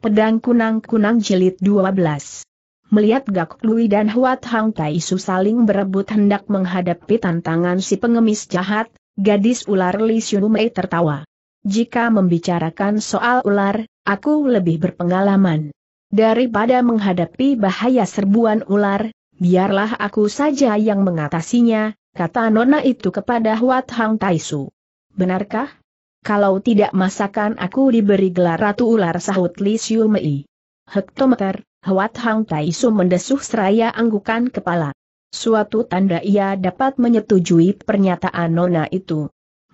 Pedang Kunang-Kunang Jilid 12 Melihat Gak Lui dan Huat Hang Tai Su saling berebut hendak menghadapi tantangan si pengemis jahat, gadis ular Li Mei tertawa. Jika membicarakan soal ular, aku lebih berpengalaman. Daripada menghadapi bahaya serbuan ular, biarlah aku saja yang mengatasinya, kata nona itu kepada Huat Hang Tai Su. Benarkah? kalau tidak masakan aku diberi gelar Ratu Ular sahut Li Siu Mei. Hektometer, Hwat Hang Tai Su mendesuh seraya anggukan kepala. Suatu tanda ia dapat menyetujui pernyataan Nona itu.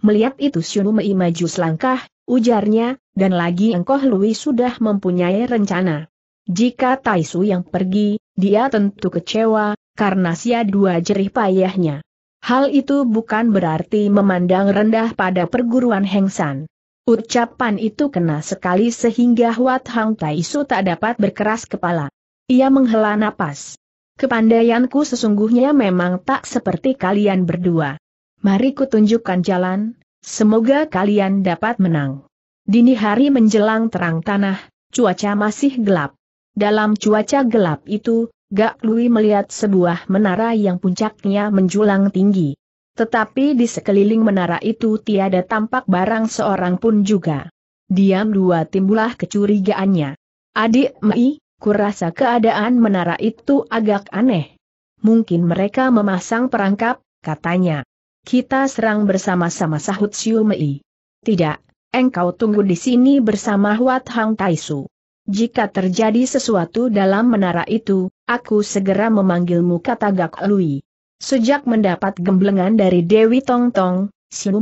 Melihat itu Siu Mei maju selangkah, ujarnya, dan lagi engkau Lui sudah mempunyai rencana. Jika Taisu yang pergi, dia tentu kecewa, karena sia dua jerih payahnya. Hal itu bukan berarti memandang rendah pada perguruan Heng San. Ucapan itu kena sekali sehingga Huat Hang Taisu tak dapat berkeras kepala. Ia menghela napas. Kepandaianku sesungguhnya memang tak seperti kalian berdua. Mari kutunjukkan jalan, semoga kalian dapat menang. Dini hari menjelang terang tanah, cuaca masih gelap. Dalam cuaca gelap itu, Gak Lui melihat sebuah menara yang puncaknya menjulang tinggi. Tetapi di sekeliling menara itu tiada tampak barang seorang pun juga. Diam dua timbulah kecurigaannya. Adik Mei, kurasa keadaan menara itu agak aneh. Mungkin mereka memasang perangkap, katanya. Kita serang bersama-sama sahut Siu Mei. Tidak, engkau tunggu di sini bersama Huat Hang Taisu. Jika terjadi sesuatu dalam menara itu, aku segera memanggilmu kata Gak Lui. Sejak mendapat gemblengan dari Dewi Tong Tong,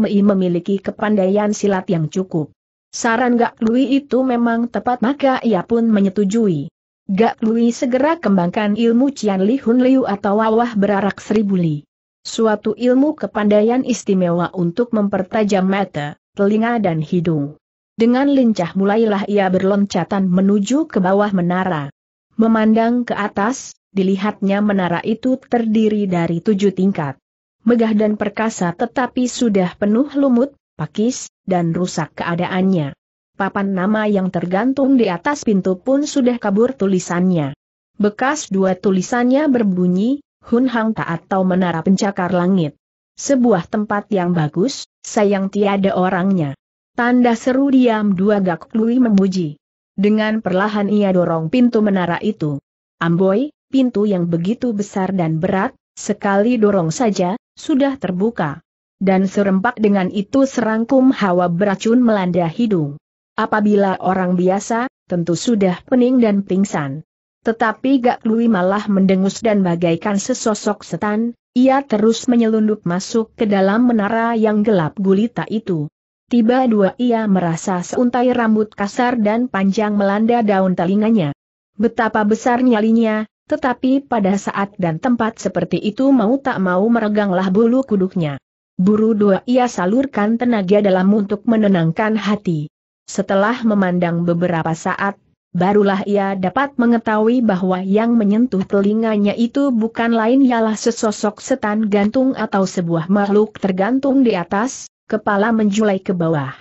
Mei memiliki kepandaian silat yang cukup. Saran Gak Lui itu memang tepat maka ia pun menyetujui. Gak Lui segera kembangkan ilmu Cian Li Hun Liu atau Wawah Berarak Seribu Li. Suatu ilmu kepandaian istimewa untuk mempertajam mata, telinga dan hidung. Dengan lincah mulailah ia berloncatan menuju ke bawah menara. Memandang ke atas, dilihatnya menara itu terdiri dari tujuh tingkat. Megah dan perkasa tetapi sudah penuh lumut, pakis, dan rusak keadaannya. Papan nama yang tergantung di atas pintu pun sudah kabur tulisannya. Bekas dua tulisannya berbunyi, Hun Hang atau Menara Pencakar Langit. Sebuah tempat yang bagus, sayang tiada orangnya. Tanda seru diam dua gak Lui memuji. Dengan perlahan ia dorong pintu menara itu. Amboi, pintu yang begitu besar dan berat, sekali dorong saja, sudah terbuka. Dan serempak dengan itu serangkum hawa beracun melanda hidung. Apabila orang biasa, tentu sudah pening dan pingsan. Tetapi Gak Lui malah mendengus dan bagaikan sesosok setan, ia terus menyelundup masuk ke dalam menara yang gelap gulita itu tiba-tiba ia merasa seuntai rambut kasar dan panjang melanda daun telinganya. Betapa besar nyalinya, tetapi pada saat dan tempat seperti itu mau tak mau mereganglah bulu kuduknya. Buru dua ia salurkan tenaga dalam untuk menenangkan hati. Setelah memandang beberapa saat, barulah ia dapat mengetahui bahwa yang menyentuh telinganya itu bukan lain ialah sesosok setan gantung atau sebuah makhluk tergantung di atas, kepala menjulai ke bawah.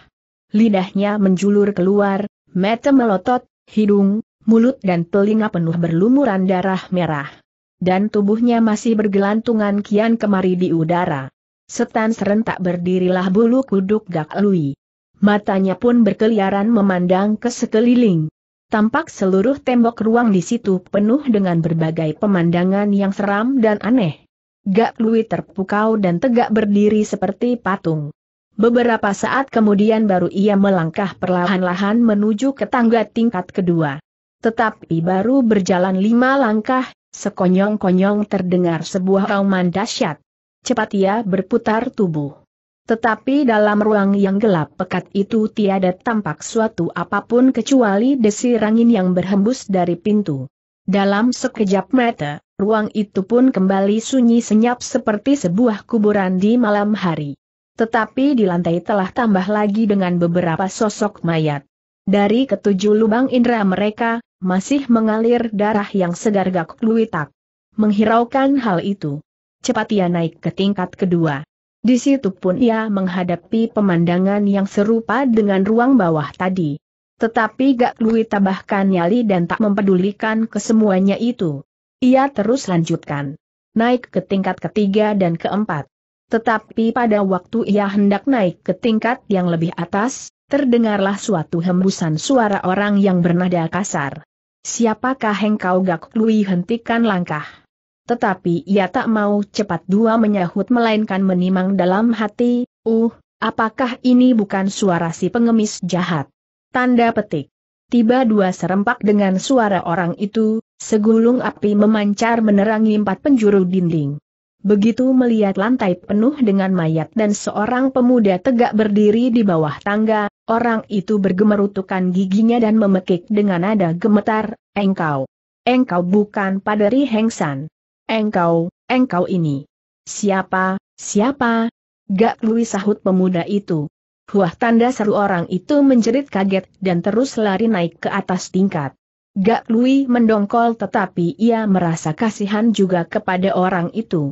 Lidahnya menjulur keluar, mata melotot, hidung, mulut dan telinga penuh berlumuran darah merah. Dan tubuhnya masih bergelantungan kian kemari di udara. Setan serentak berdirilah bulu kuduk Gak Lui. Matanya pun berkeliaran memandang ke sekeliling. Tampak seluruh tembok ruang di situ penuh dengan berbagai pemandangan yang seram dan aneh. Gak Lui terpukau dan tegak berdiri seperti patung. Beberapa saat kemudian baru ia melangkah perlahan-lahan menuju ke tangga tingkat kedua. Tetapi baru berjalan lima langkah, sekonyong-konyong terdengar sebuah rauman dahsyat. Cepat ia berputar tubuh. Tetapi dalam ruang yang gelap pekat itu tiada tampak suatu apapun kecuali desi rangin yang berhembus dari pintu. Dalam sekejap mata, ruang itu pun kembali sunyi senyap seperti sebuah kuburan di malam hari. Tetapi di lantai telah tambah lagi dengan beberapa sosok mayat. Dari ketujuh lubang indera mereka, masih mengalir darah yang segar gak kluitak. Menghiraukan hal itu. Cepat ia naik ke tingkat kedua. Di situ pun ia menghadapi pemandangan yang serupa dengan ruang bawah tadi. Tetapi gak kluitak bahkan nyali dan tak mempedulikan kesemuanya itu. Ia terus lanjutkan. Naik ke tingkat ketiga dan keempat. Tetapi pada waktu ia hendak naik ke tingkat yang lebih atas, terdengarlah suatu hembusan suara orang yang bernada kasar. Siapakah engkau Gak Lui hentikan langkah? Tetapi ia tak mau cepat dua menyahut melainkan menimang dalam hati, uh, apakah ini bukan suara si pengemis jahat? Tanda petik. Tiba dua serempak dengan suara orang itu, segulung api memancar menerangi empat penjuru dinding. Begitu melihat lantai penuh dengan mayat dan seorang pemuda tegak berdiri di bawah tangga, orang itu bergemerutukan giginya dan memekik dengan nada gemetar, engkau. Engkau bukan padari hengsan. Engkau, engkau ini. Siapa, siapa? Gak lui sahut pemuda itu. Huah tanda seru orang itu menjerit kaget dan terus lari naik ke atas tingkat. Gak Lui mendongkol tetapi ia merasa kasihan juga kepada orang itu.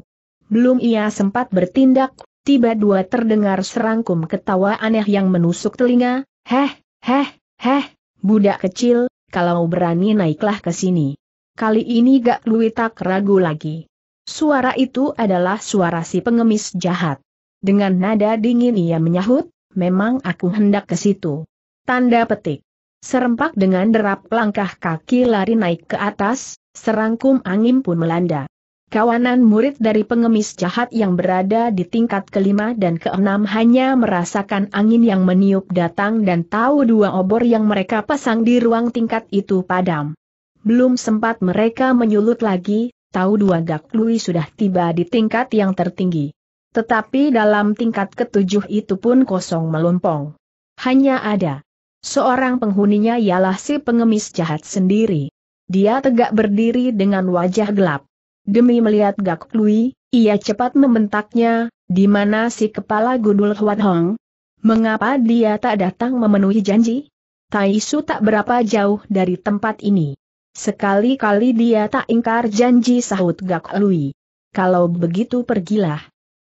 Belum ia sempat bertindak, tiba dua terdengar serangkum ketawa aneh yang menusuk telinga, heh, heh, heh, budak kecil, kalau berani naiklah ke sini. Kali ini gak Lui tak ragu lagi. Suara itu adalah suara si pengemis jahat. Dengan nada dingin ia menyahut, memang aku hendak ke situ. Tanda petik. Serempak dengan derap langkah kaki lari naik ke atas, serangkum angin pun melanda. Kawanan murid dari pengemis jahat yang berada di tingkat kelima dan keenam hanya merasakan angin yang meniup datang dan tahu dua obor yang mereka pasang di ruang tingkat itu padam. Belum sempat mereka menyulut lagi, tahu dua gak gaklui sudah tiba di tingkat yang tertinggi. Tetapi dalam tingkat ketujuh itu pun kosong melompong. Hanya ada seorang penghuninya ialah si pengemis jahat sendiri. Dia tegak berdiri dengan wajah gelap. Demi melihat Gak Lui, ia cepat membentaknya, di mana si kepala gundul Huan Hong? Mengapa dia tak datang memenuhi janji? Taisu tak berapa jauh dari tempat ini. Sekali-kali dia tak ingkar janji sahut Gak Lui. Kalau begitu pergilah.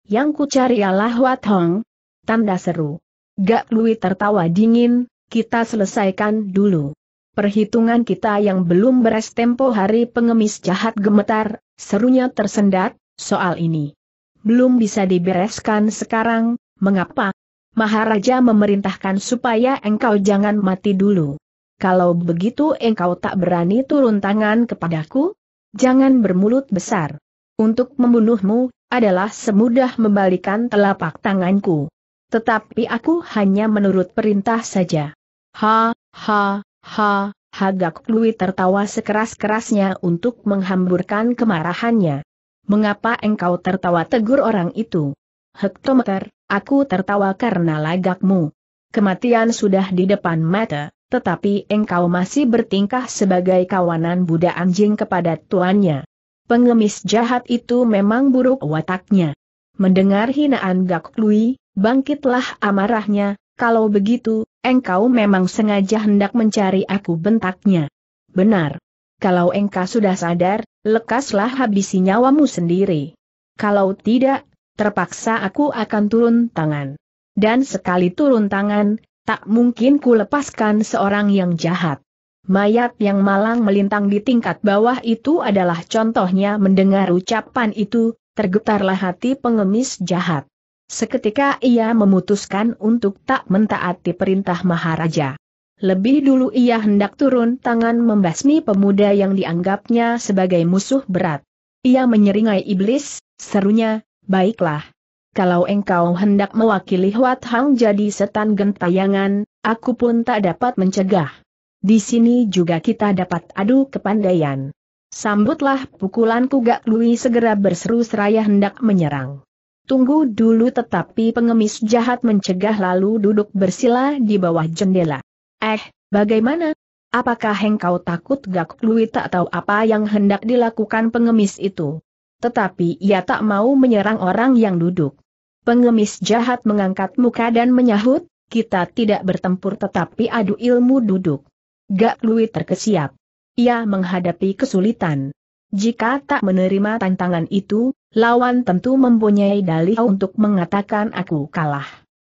Yang ku cari ialah Huat Hong. Tanda seru. Gak Lui tertawa dingin, kita selesaikan dulu. Perhitungan kita yang belum beres tempo hari pengemis jahat gemetar, serunya tersendat, soal ini. Belum bisa dibereskan sekarang, mengapa? Maharaja memerintahkan supaya engkau jangan mati dulu. Kalau begitu engkau tak berani turun tangan kepadaku? Jangan bermulut besar. Untuk membunuhmu, adalah semudah membalikan telapak tanganku. Tetapi aku hanya menurut perintah saja. Ha, ha, Ha, Hagak Lui tertawa sekeras-kerasnya untuk menghamburkan kemarahannya. Mengapa engkau tertawa tegur orang itu? Hektometer, aku tertawa karena lagakmu. Kematian sudah di depan mata, tetapi engkau masih bertingkah sebagai kawanan Buddha anjing kepada tuannya. Pengemis jahat itu memang buruk wataknya. Mendengar hinaan Gak Lui, bangkitlah amarahnya, kalau begitu, engkau memang sengaja hendak mencari aku bentaknya. Benar. Kalau engkau sudah sadar, lekaslah habisi nyawamu sendiri. Kalau tidak, terpaksa aku akan turun tangan. Dan sekali turun tangan, tak mungkin ku lepaskan seorang yang jahat. Mayat yang malang melintang di tingkat bawah itu adalah contohnya mendengar ucapan itu, tergetarlah hati pengemis jahat. Seketika ia memutuskan untuk tak mentaati perintah Maharaja. Lebih dulu ia hendak turun tangan membasmi pemuda yang dianggapnya sebagai musuh berat. Ia menyeringai iblis, serunya, baiklah. Kalau engkau hendak mewakili Huat Hang jadi setan gentayangan, aku pun tak dapat mencegah. Di sini juga kita dapat adu kepandaian. Sambutlah pukulanku, gak Lui segera berseru seraya hendak menyerang. Tunggu dulu tetapi pengemis jahat mencegah lalu duduk bersila di bawah jendela. Eh, bagaimana? Apakah engkau takut Gak Lui tak tahu apa yang hendak dilakukan pengemis itu? Tetapi ia tak mau menyerang orang yang duduk. Pengemis jahat mengangkat muka dan menyahut, kita tidak bertempur tetapi adu ilmu duduk. Gak Lui terkesiap. Ia menghadapi kesulitan. Jika tak menerima tantangan itu, lawan tentu mempunyai dalih untuk mengatakan aku kalah.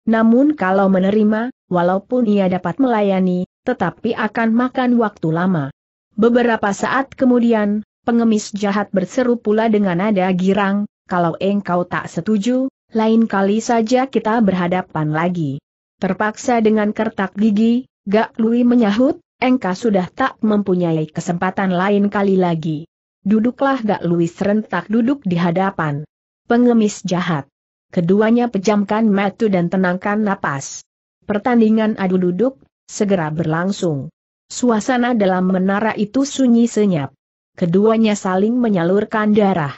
Namun kalau menerima, walaupun ia dapat melayani, tetapi akan makan waktu lama. Beberapa saat kemudian, pengemis jahat berseru pula dengan nada girang, kalau engkau tak setuju, lain kali saja kita berhadapan lagi. Terpaksa dengan kertak gigi, Gak Lui menyahut, engkau sudah tak mempunyai kesempatan lain kali lagi. Duduklah gak Louis rentak duduk di hadapan. Pengemis jahat. Keduanya pejamkan mata dan tenangkan napas. Pertandingan adu duduk, segera berlangsung. Suasana dalam menara itu sunyi senyap. Keduanya saling menyalurkan darah.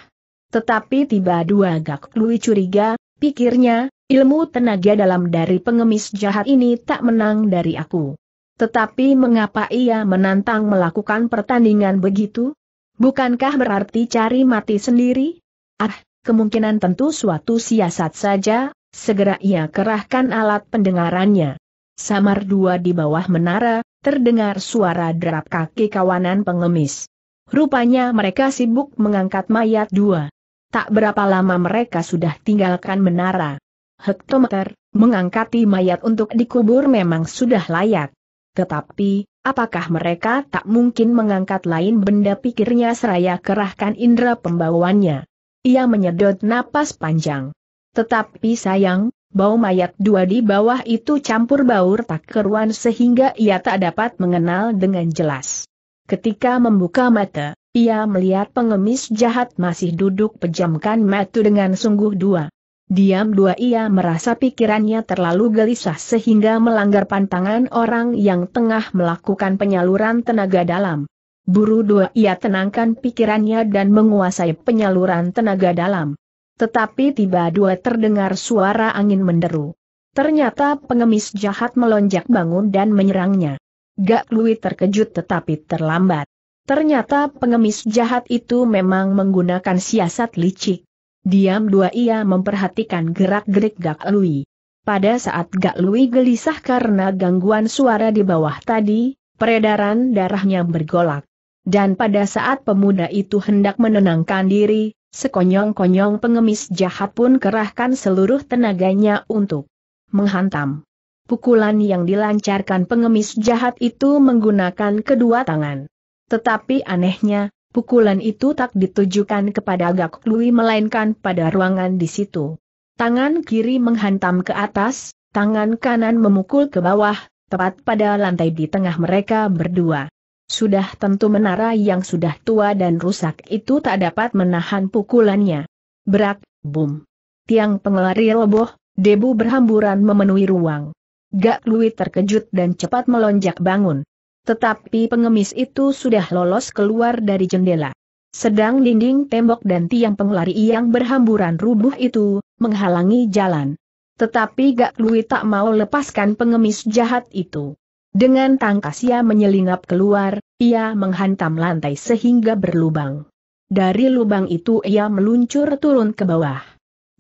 Tetapi tiba dua gak Lui curiga, pikirnya, ilmu tenaga dalam dari pengemis jahat ini tak menang dari aku. Tetapi mengapa ia menantang melakukan pertandingan begitu? Bukankah berarti cari mati sendiri? Ah, kemungkinan tentu suatu siasat saja, segera ia kerahkan alat pendengarannya. Samar dua di bawah menara, terdengar suara derap kaki kawanan pengemis. Rupanya mereka sibuk mengangkat mayat dua. Tak berapa lama mereka sudah tinggalkan menara. Hektometer, mengangkati mayat untuk dikubur memang sudah layak. Tetapi, Apakah mereka tak mungkin mengangkat lain benda pikirnya seraya kerahkan indera pembawaannya? Ia menyedot napas panjang. Tetapi sayang, bau mayat dua di bawah itu campur baur tak keruan sehingga ia tak dapat mengenal dengan jelas. Ketika membuka mata, ia melihat pengemis jahat masih duduk pejamkan mata dengan sungguh dua. Diam dua ia merasa pikirannya terlalu gelisah sehingga melanggar pantangan orang yang tengah melakukan penyaluran tenaga dalam. Buru dua ia tenangkan pikirannya dan menguasai penyaluran tenaga dalam. Tetapi tiba dua terdengar suara angin menderu. Ternyata pengemis jahat melonjak bangun dan menyerangnya. Gak Lui terkejut tetapi terlambat. Ternyata pengemis jahat itu memang menggunakan siasat licik. Diam dua ia memperhatikan gerak-gerik Gak Lui. Pada saat Gak Lui gelisah karena gangguan suara di bawah tadi, peredaran darahnya bergolak. Dan pada saat pemuda itu hendak menenangkan diri, sekonyong-konyong pengemis jahat pun kerahkan seluruh tenaganya untuk menghantam. Pukulan yang dilancarkan pengemis jahat itu menggunakan kedua tangan. Tetapi anehnya, Pukulan itu tak ditujukan kepada Gak Lui melainkan pada ruangan di situ. Tangan kiri menghantam ke atas, tangan kanan memukul ke bawah, tepat pada lantai di tengah mereka berdua. Sudah tentu menara yang sudah tua dan rusak itu tak dapat menahan pukulannya. Berak, bum. Tiang pengelari roboh, debu berhamburan memenuhi ruang. Gak Lui terkejut dan cepat melonjak bangun. Tetapi pengemis itu sudah lolos keluar dari jendela. Sedang dinding tembok dan tiang pengelari yang berhamburan rubuh itu, menghalangi jalan. Tetapi Gak Lui tak mau lepaskan pengemis jahat itu. Dengan tangkas ia menyelinap keluar, ia menghantam lantai sehingga berlubang. Dari lubang itu ia meluncur turun ke bawah.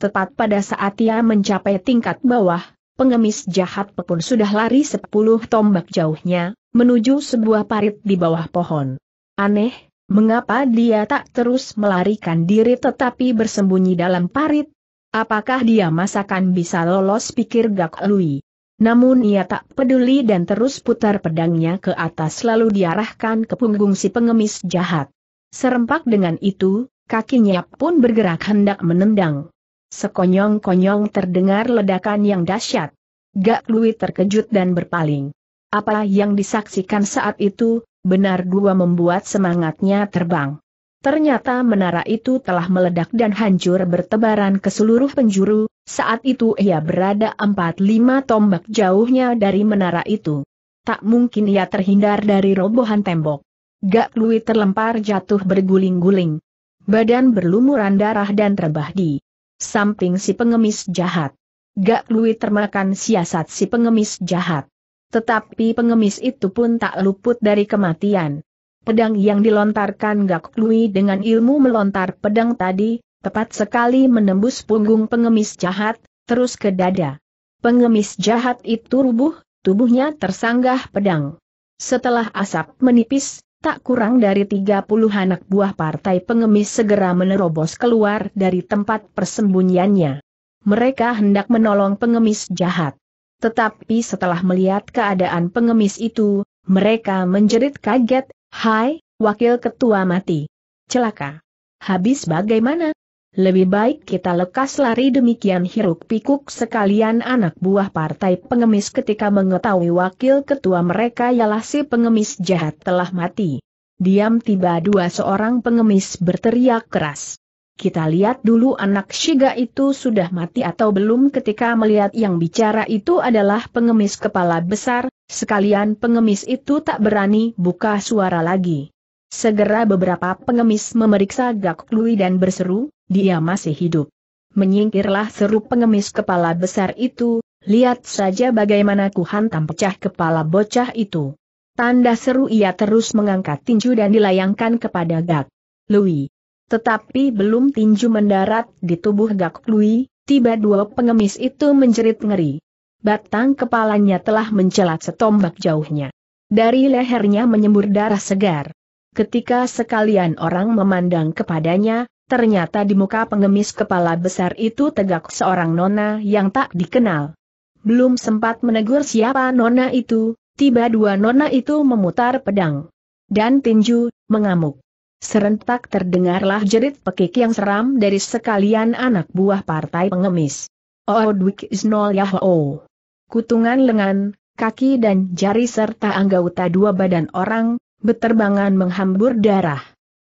Tepat pada saat ia mencapai tingkat bawah, pengemis jahat pun sudah lari sepuluh tombak jauhnya, menuju sebuah parit di bawah pohon. Aneh, mengapa dia tak terus melarikan diri tetapi bersembunyi dalam parit? Apakah dia masakan bisa lolos pikir Gak Lui? Namun ia tak peduli dan terus putar pedangnya ke atas lalu diarahkan ke punggung si pengemis jahat. Serempak dengan itu, kakinya pun bergerak hendak menendang. Sekonyong-konyong terdengar ledakan yang dahsyat. Gak Lui terkejut dan berpaling. Apa yang disaksikan saat itu, benar dua membuat semangatnya terbang. Ternyata menara itu telah meledak dan hancur bertebaran ke seluruh penjuru, saat itu ia berada 4 lima tombak jauhnya dari menara itu. Tak mungkin ia terhindar dari robohan tembok. Gak Lui terlempar jatuh berguling-guling. Badan berlumuran darah dan rebah di samping si pengemis jahat. Gak Lui termakan siasat si pengemis jahat. Tetapi pengemis itu pun tak luput dari kematian. Pedang yang dilontarkan Gak Lui dengan ilmu melontar pedang tadi, tepat sekali menembus punggung pengemis jahat, terus ke dada. Pengemis jahat itu rubuh, tubuhnya tersanggah pedang. Setelah asap menipis, tak kurang dari 30 anak buah partai pengemis segera menerobos keluar dari tempat persembunyiannya. Mereka hendak menolong pengemis jahat. Tetapi setelah melihat keadaan pengemis itu, mereka menjerit kaget, Hai, Wakil Ketua mati. Celaka. Habis bagaimana? Lebih baik kita lekas lari demikian hiruk pikuk sekalian anak buah partai pengemis ketika mengetahui wakil ketua mereka ialah si pengemis jahat telah mati. Diam tiba dua seorang pengemis berteriak keras. Kita lihat dulu anak Shiga itu sudah mati atau belum ketika melihat yang bicara itu adalah pengemis kepala besar, sekalian pengemis itu tak berani buka suara lagi. Segera beberapa pengemis memeriksa Gak Lui dan berseru, dia masih hidup. Menyingkirlah seru pengemis kepala besar itu, lihat saja bagaimana ku hantam pecah kepala bocah itu. Tanda seru ia terus mengangkat tinju dan dilayangkan kepada Gak. Lui, tetapi belum tinju mendarat di tubuh Gak Lui, tiba dua pengemis itu menjerit ngeri. Batang kepalanya telah mencelat setombak jauhnya. Dari lehernya menyembur darah segar. Ketika sekalian orang memandang kepadanya, ternyata di muka pengemis kepala besar itu tegak seorang nona yang tak dikenal. Belum sempat menegur siapa nona itu, tiba dua nona itu memutar pedang. Dan tinju, mengamuk. Serentak terdengarlah jerit pekik yang seram dari sekalian anak buah partai pengemis. Oodwik Isnol Yahoo. Kutungan lengan, kaki dan jari serta anggota dua badan orang, beterbangan menghambur darah.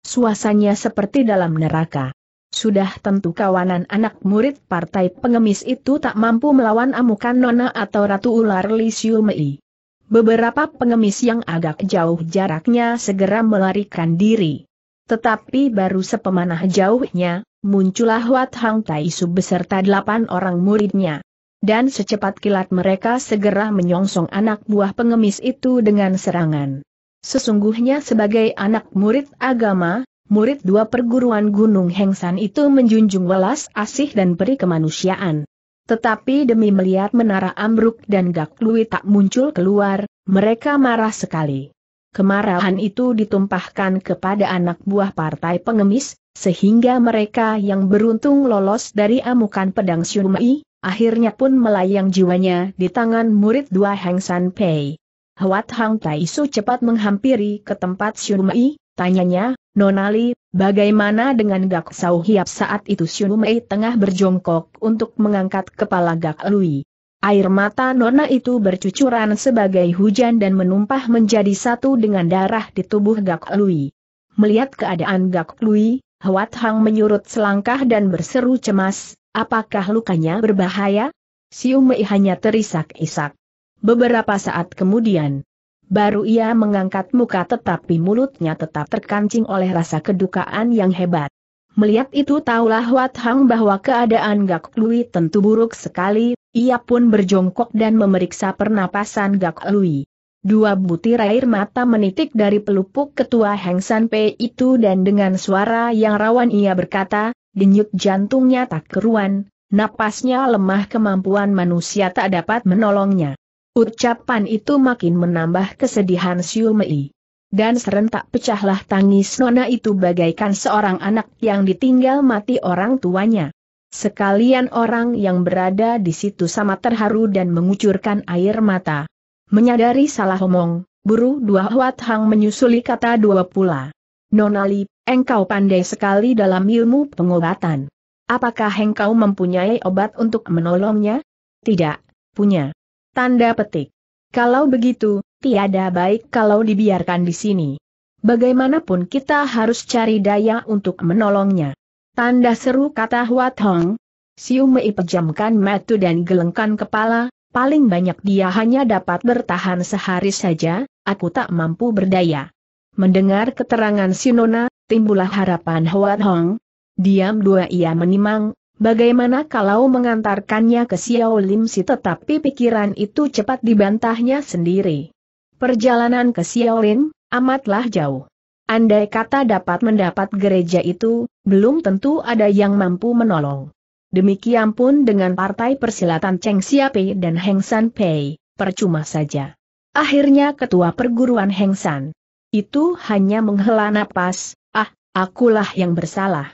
Suasanya seperti dalam neraka. Sudah tentu kawanan anak murid partai pengemis itu tak mampu melawan amukan Nona atau Ratu Ular Lisiu Mei. Beberapa pengemis yang agak jauh jaraknya segera melarikan diri. Tetapi baru sepemanah jauhnya, muncullah Wat Hang Tai Su beserta delapan orang muridnya. Dan secepat kilat mereka segera menyongsong anak buah pengemis itu dengan serangan. Sesungguhnya sebagai anak murid agama, murid dua perguruan Gunung Hengsan itu menjunjung welas asih dan peri kemanusiaan. Tetapi demi melihat menara ambruk dan Gak Lui tak muncul keluar, mereka marah sekali. Kemarahan itu ditumpahkan kepada anak buah partai pengemis, sehingga mereka yang beruntung lolos dari amukan pedang Xiumei, akhirnya pun melayang jiwanya di tangan murid dua Hang San Pei. Huat Hang Tai Su cepat menghampiri ke tempat Xiumei, tanyanya, Nonali, bagaimana dengan Gak Sau Hiap saat itu Xiumei tengah berjongkok untuk mengangkat kepala Gak Lui. Air mata Nona itu bercucuran sebagai hujan dan menumpah menjadi satu dengan darah di tubuh Gak Lui. Melihat keadaan Gak Lui, Huat Hang menyurut selangkah dan berseru cemas, apakah lukanya berbahaya? Siu Mei hanya terisak-isak. Beberapa saat kemudian, baru ia mengangkat muka tetapi mulutnya tetap terkancing oleh rasa kedukaan yang hebat. Melihat itu taulah Wat Hang bahwa keadaan Gak Lui tentu buruk sekali, ia pun berjongkok dan memeriksa pernapasan Gak Lui. Dua butir air mata menitik dari pelupuk ketua Heng San Pei itu dan dengan suara yang rawan ia berkata, denyut jantungnya tak keruan, napasnya lemah kemampuan manusia tak dapat menolongnya. Ucapan itu makin menambah kesedihan Siu Mei. Dan serentak pecahlah tangis Nona itu bagaikan seorang anak yang ditinggal mati orang tuanya. Sekalian orang yang berada di situ sama terharu dan mengucurkan air mata. Menyadari salah omong, buru dua Huat Hang menyusuli kata dua pula. Nonali, engkau pandai sekali dalam ilmu pengobatan. Apakah engkau mempunyai obat untuk menolongnya? Tidak, punya. Tanda petik. Kalau begitu, tiada baik kalau dibiarkan di sini. Bagaimanapun kita harus cari daya untuk menolongnya. Tanda seru kata Huat Hong. Siu Mei pejamkan mata dan gelengkan kepala, paling banyak dia hanya dapat bertahan sehari saja, aku tak mampu berdaya. Mendengar keterangan Nona, timbullah harapan Huat Hong. Diam dua ia menimang, Bagaimana kalau mengantarkannya ke Xiao Lim Si tetapi pikiran itu cepat dibantahnya sendiri. Perjalanan ke Xiao Lim, amatlah jauh. Andai kata dapat mendapat gereja itu, belum tentu ada yang mampu menolong. Demikian pun dengan partai persilatan Cheng Xiaopei dan Heng San Pei, percuma saja. Akhirnya ketua perguruan Heng San. Itu hanya menghela napas, ah, akulah yang bersalah.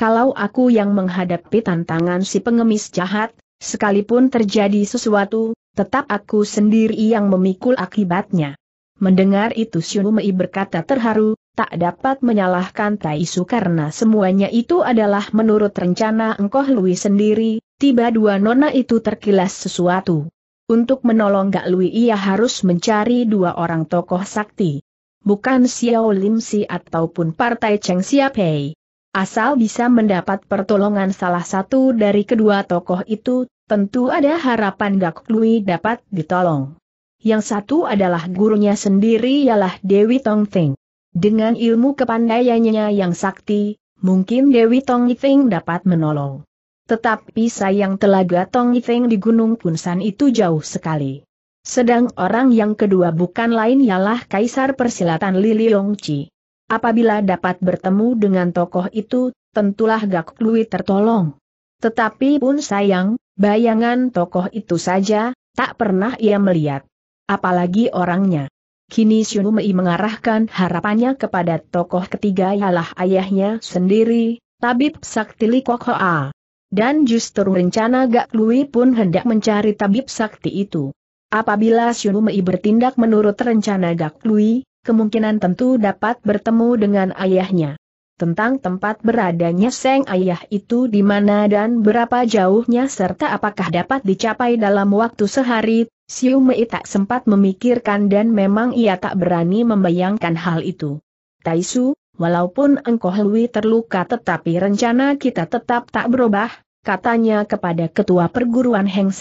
Kalau aku yang menghadapi tantangan si pengemis jahat, sekalipun terjadi sesuatu, tetap aku sendiri yang memikul akibatnya. Mendengar itu Mei berkata terharu, tak dapat menyalahkan Taisu karena semuanya itu adalah menurut rencana Engkoh Lui sendiri, tiba dua nona itu terkilas sesuatu. Untuk menolong Gak Lui ia harus mencari dua orang tokoh sakti. Bukan Xiao Lim Si ataupun Partai Cheng Siapei. Asal bisa mendapat pertolongan salah satu dari kedua tokoh itu, tentu ada harapan Gak Lui dapat ditolong. Yang satu adalah gurunya sendiri ialah Dewi Tong Teng. Dengan ilmu kepandaiannya yang sakti, mungkin Dewi Tong Yifeng dapat menolong. Tetapi sayang telaga Tong Yifeng di Gunung Punsan itu jauh sekali. Sedang orang yang kedua bukan lain ialah Kaisar Persilatan Lili Yongci. Apabila dapat bertemu dengan tokoh itu, tentulah Gak Lui tertolong. Tetapi pun sayang, bayangan tokoh itu saja, tak pernah ia melihat. Apalagi orangnya. Kini Mei mengarahkan harapannya kepada tokoh ketiga ialah ayahnya sendiri, Tabib Sakti Kok Hoa. Dan justru rencana Gak Lui pun hendak mencari Tabib Sakti itu. Apabila Mei bertindak menurut rencana Gak Lui, kemungkinan tentu dapat bertemu dengan ayahnya. Tentang tempat beradanya Seng Ayah itu di mana dan berapa jauhnya serta apakah dapat dicapai dalam waktu sehari, Siu Mei tak sempat memikirkan dan memang ia tak berani membayangkan hal itu. Taisu, walaupun engkau Hui terluka tetapi rencana kita tetap tak berubah, katanya kepada ketua perguruan Heng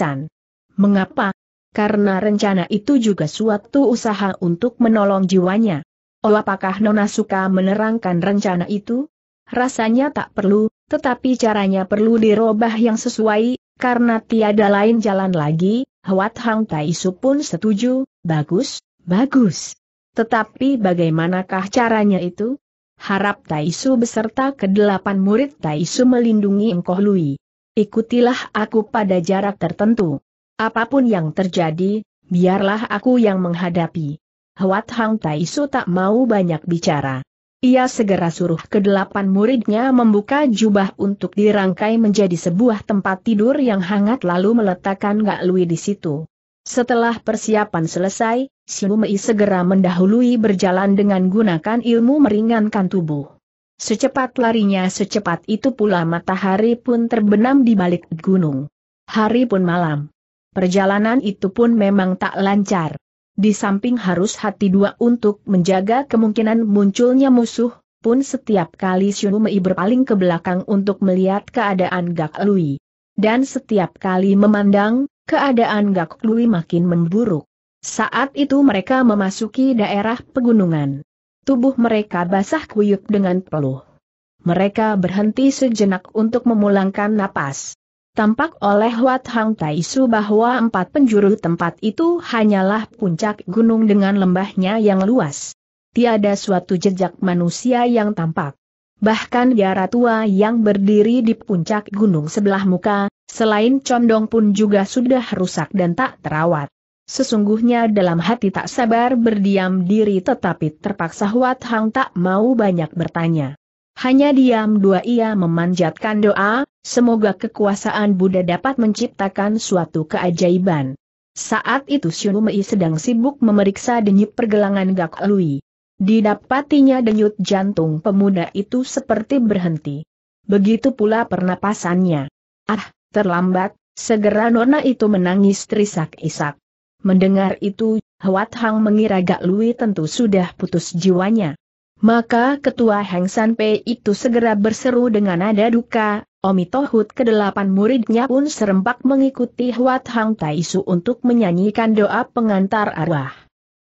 Mengapa? Karena rencana itu juga suatu usaha untuk menolong jiwanya. Oh apakah Nona suka menerangkan rencana itu? Rasanya tak perlu, tetapi caranya perlu diubah yang sesuai, karena tiada lain jalan lagi, Hwat Hang Tai Su pun setuju, bagus, bagus. Tetapi bagaimanakah caranya itu? Harap Tai Su beserta kedelapan murid Tai Su melindungi Engkoh Lui. Ikutilah aku pada jarak tertentu. Apapun yang terjadi, biarlah aku yang menghadapi. Hwat Hang Tai Su tak mau banyak bicara. Ia segera suruh kedelapan muridnya membuka jubah untuk dirangkai menjadi sebuah tempat tidur yang hangat lalu meletakkan Gak Lui di situ. Setelah persiapan selesai, Si Mei segera mendahului berjalan dengan gunakan ilmu meringankan tubuh. Secepat larinya secepat itu pula matahari pun terbenam di balik gunung. Hari pun malam. Perjalanan itu pun memang tak lancar di samping harus hati dua untuk menjaga kemungkinan munculnya musuh, pun setiap kali Mei berpaling ke belakang untuk melihat keadaan Gak Lui. Dan setiap kali memandang, keadaan Gak Lui makin memburuk. Saat itu mereka memasuki daerah pegunungan. Tubuh mereka basah kuyup dengan peluh. Mereka berhenti sejenak untuk memulangkan napas. Tampak oleh Wat Hang Tai Su bahwa empat penjuru tempat itu hanyalah puncak gunung dengan lembahnya yang luas. Tiada suatu jejak manusia yang tampak. Bahkan biara tua yang berdiri di puncak gunung sebelah muka, selain condong pun juga sudah rusak dan tak terawat. Sesungguhnya dalam hati tak sabar berdiam diri tetapi terpaksa Wat Hang tak mau banyak bertanya. Hanya diam dua ia memanjatkan doa, semoga kekuasaan Buddha dapat menciptakan suatu keajaiban. Saat itu Mei sedang sibuk memeriksa denyut pergelangan Gak Lui. Didapatinya denyut jantung pemuda itu seperti berhenti. Begitu pula pernapasannya. Ah, terlambat, segera Nona itu menangis terisak-isak. Mendengar itu, Huat Hang mengira Gak Lui tentu sudah putus jiwanya. Maka ketua Heng San Pei itu segera berseru dengan nada duka, Omi kedelapan muridnya pun serempak mengikuti Huat Hang Taisu untuk menyanyikan doa pengantar arwah.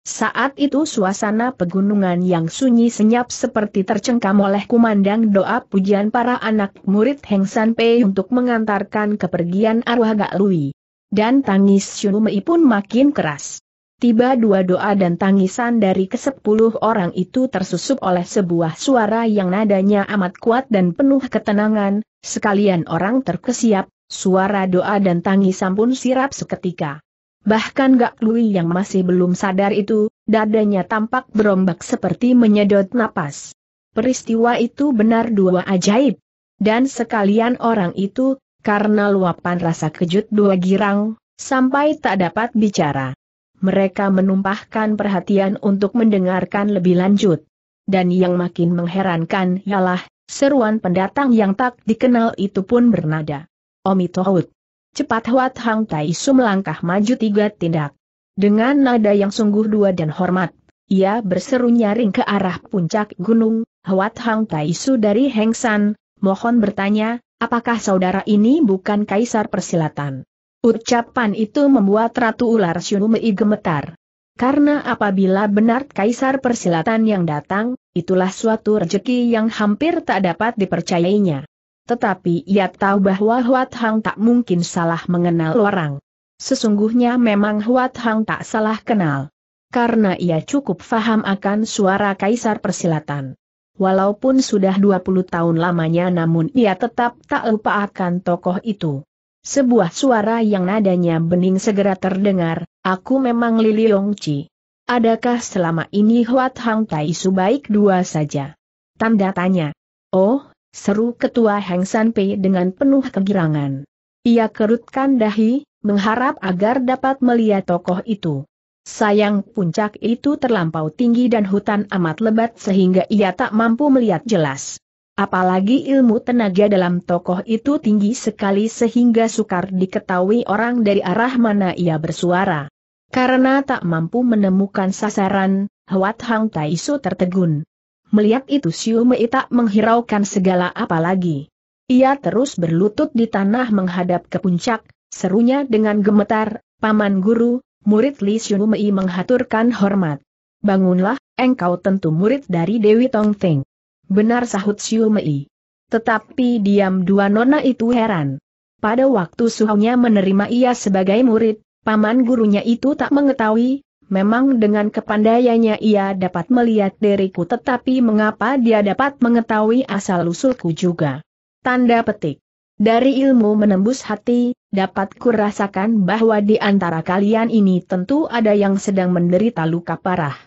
Saat itu suasana pegunungan yang sunyi senyap seperti tercengkam oleh kumandang doa pujian para anak murid Heng San Pei untuk mengantarkan kepergian arwah Gak Lui. Dan tangis Shunumei pun makin keras. Tiba dua doa dan tangisan dari kesepuluh orang itu tersusup oleh sebuah suara yang nadanya amat kuat dan penuh ketenangan, sekalian orang terkesiap, suara doa dan tangisan pun sirap seketika. Bahkan Gak Lui yang masih belum sadar itu, dadanya tampak berombak seperti menyedot napas. Peristiwa itu benar dua ajaib. Dan sekalian orang itu, karena luapan rasa kejut dua girang, sampai tak dapat bicara mereka menumpahkan perhatian untuk mendengarkan lebih lanjut. Dan yang makin mengherankan ialah, seruan pendatang yang tak dikenal itu pun bernada. Omitohut. Cepat Huat Hang Tai Su melangkah maju tiga tindak. Dengan nada yang sungguh dua dan hormat, ia berseru nyaring ke arah puncak gunung, Huat Hang Tai Su dari San, mohon bertanya, apakah saudara ini bukan kaisar persilatan? Ucapan itu membuat Ratu Ular Shunumei gemetar. Karena apabila benar kaisar persilatan yang datang, itulah suatu rejeki yang hampir tak dapat dipercayainya. Tetapi ia tahu bahwa Huat Hang tak mungkin salah mengenal orang. Sesungguhnya memang Huat Hang tak salah kenal. Karena ia cukup faham akan suara kaisar persilatan. Walaupun sudah 20 tahun lamanya namun ia tetap tak lupa akan tokoh itu. Sebuah suara yang nadanya bening segera terdengar, aku memang Lili Yongci. Adakah selama ini Huat Hang Tai Su baik dua saja? Tanda tanya. Oh, seru ketua Heng San Pei dengan penuh kegirangan. Ia kerutkan dahi, mengharap agar dapat melihat tokoh itu. Sayang puncak itu terlampau tinggi dan hutan amat lebat sehingga ia tak mampu melihat jelas. Apalagi ilmu tenaga dalam tokoh itu tinggi sekali sehingga sukar diketahui orang dari arah mana ia bersuara. Karena tak mampu menemukan sasaran, Huat Hang Taisu tertegun. Melihat itu Siu Mei tak menghiraukan segala apalagi. Ia terus berlutut di tanah menghadap ke puncak, serunya dengan gemetar, Paman Guru, murid Li Siu Mei menghaturkan hormat. Bangunlah, engkau tentu murid dari Dewi Tong Teng. Benar sahut Siu Mei. Tetapi diam dua nona itu heran. Pada waktu suhunya menerima ia sebagai murid, paman gurunya itu tak mengetahui, memang dengan kepandaiannya ia dapat melihat diriku tetapi mengapa dia dapat mengetahui asal-usulku juga. Tanda petik. Dari ilmu menembus hati, dapat kurasakan bahwa di antara kalian ini tentu ada yang sedang menderita luka parah.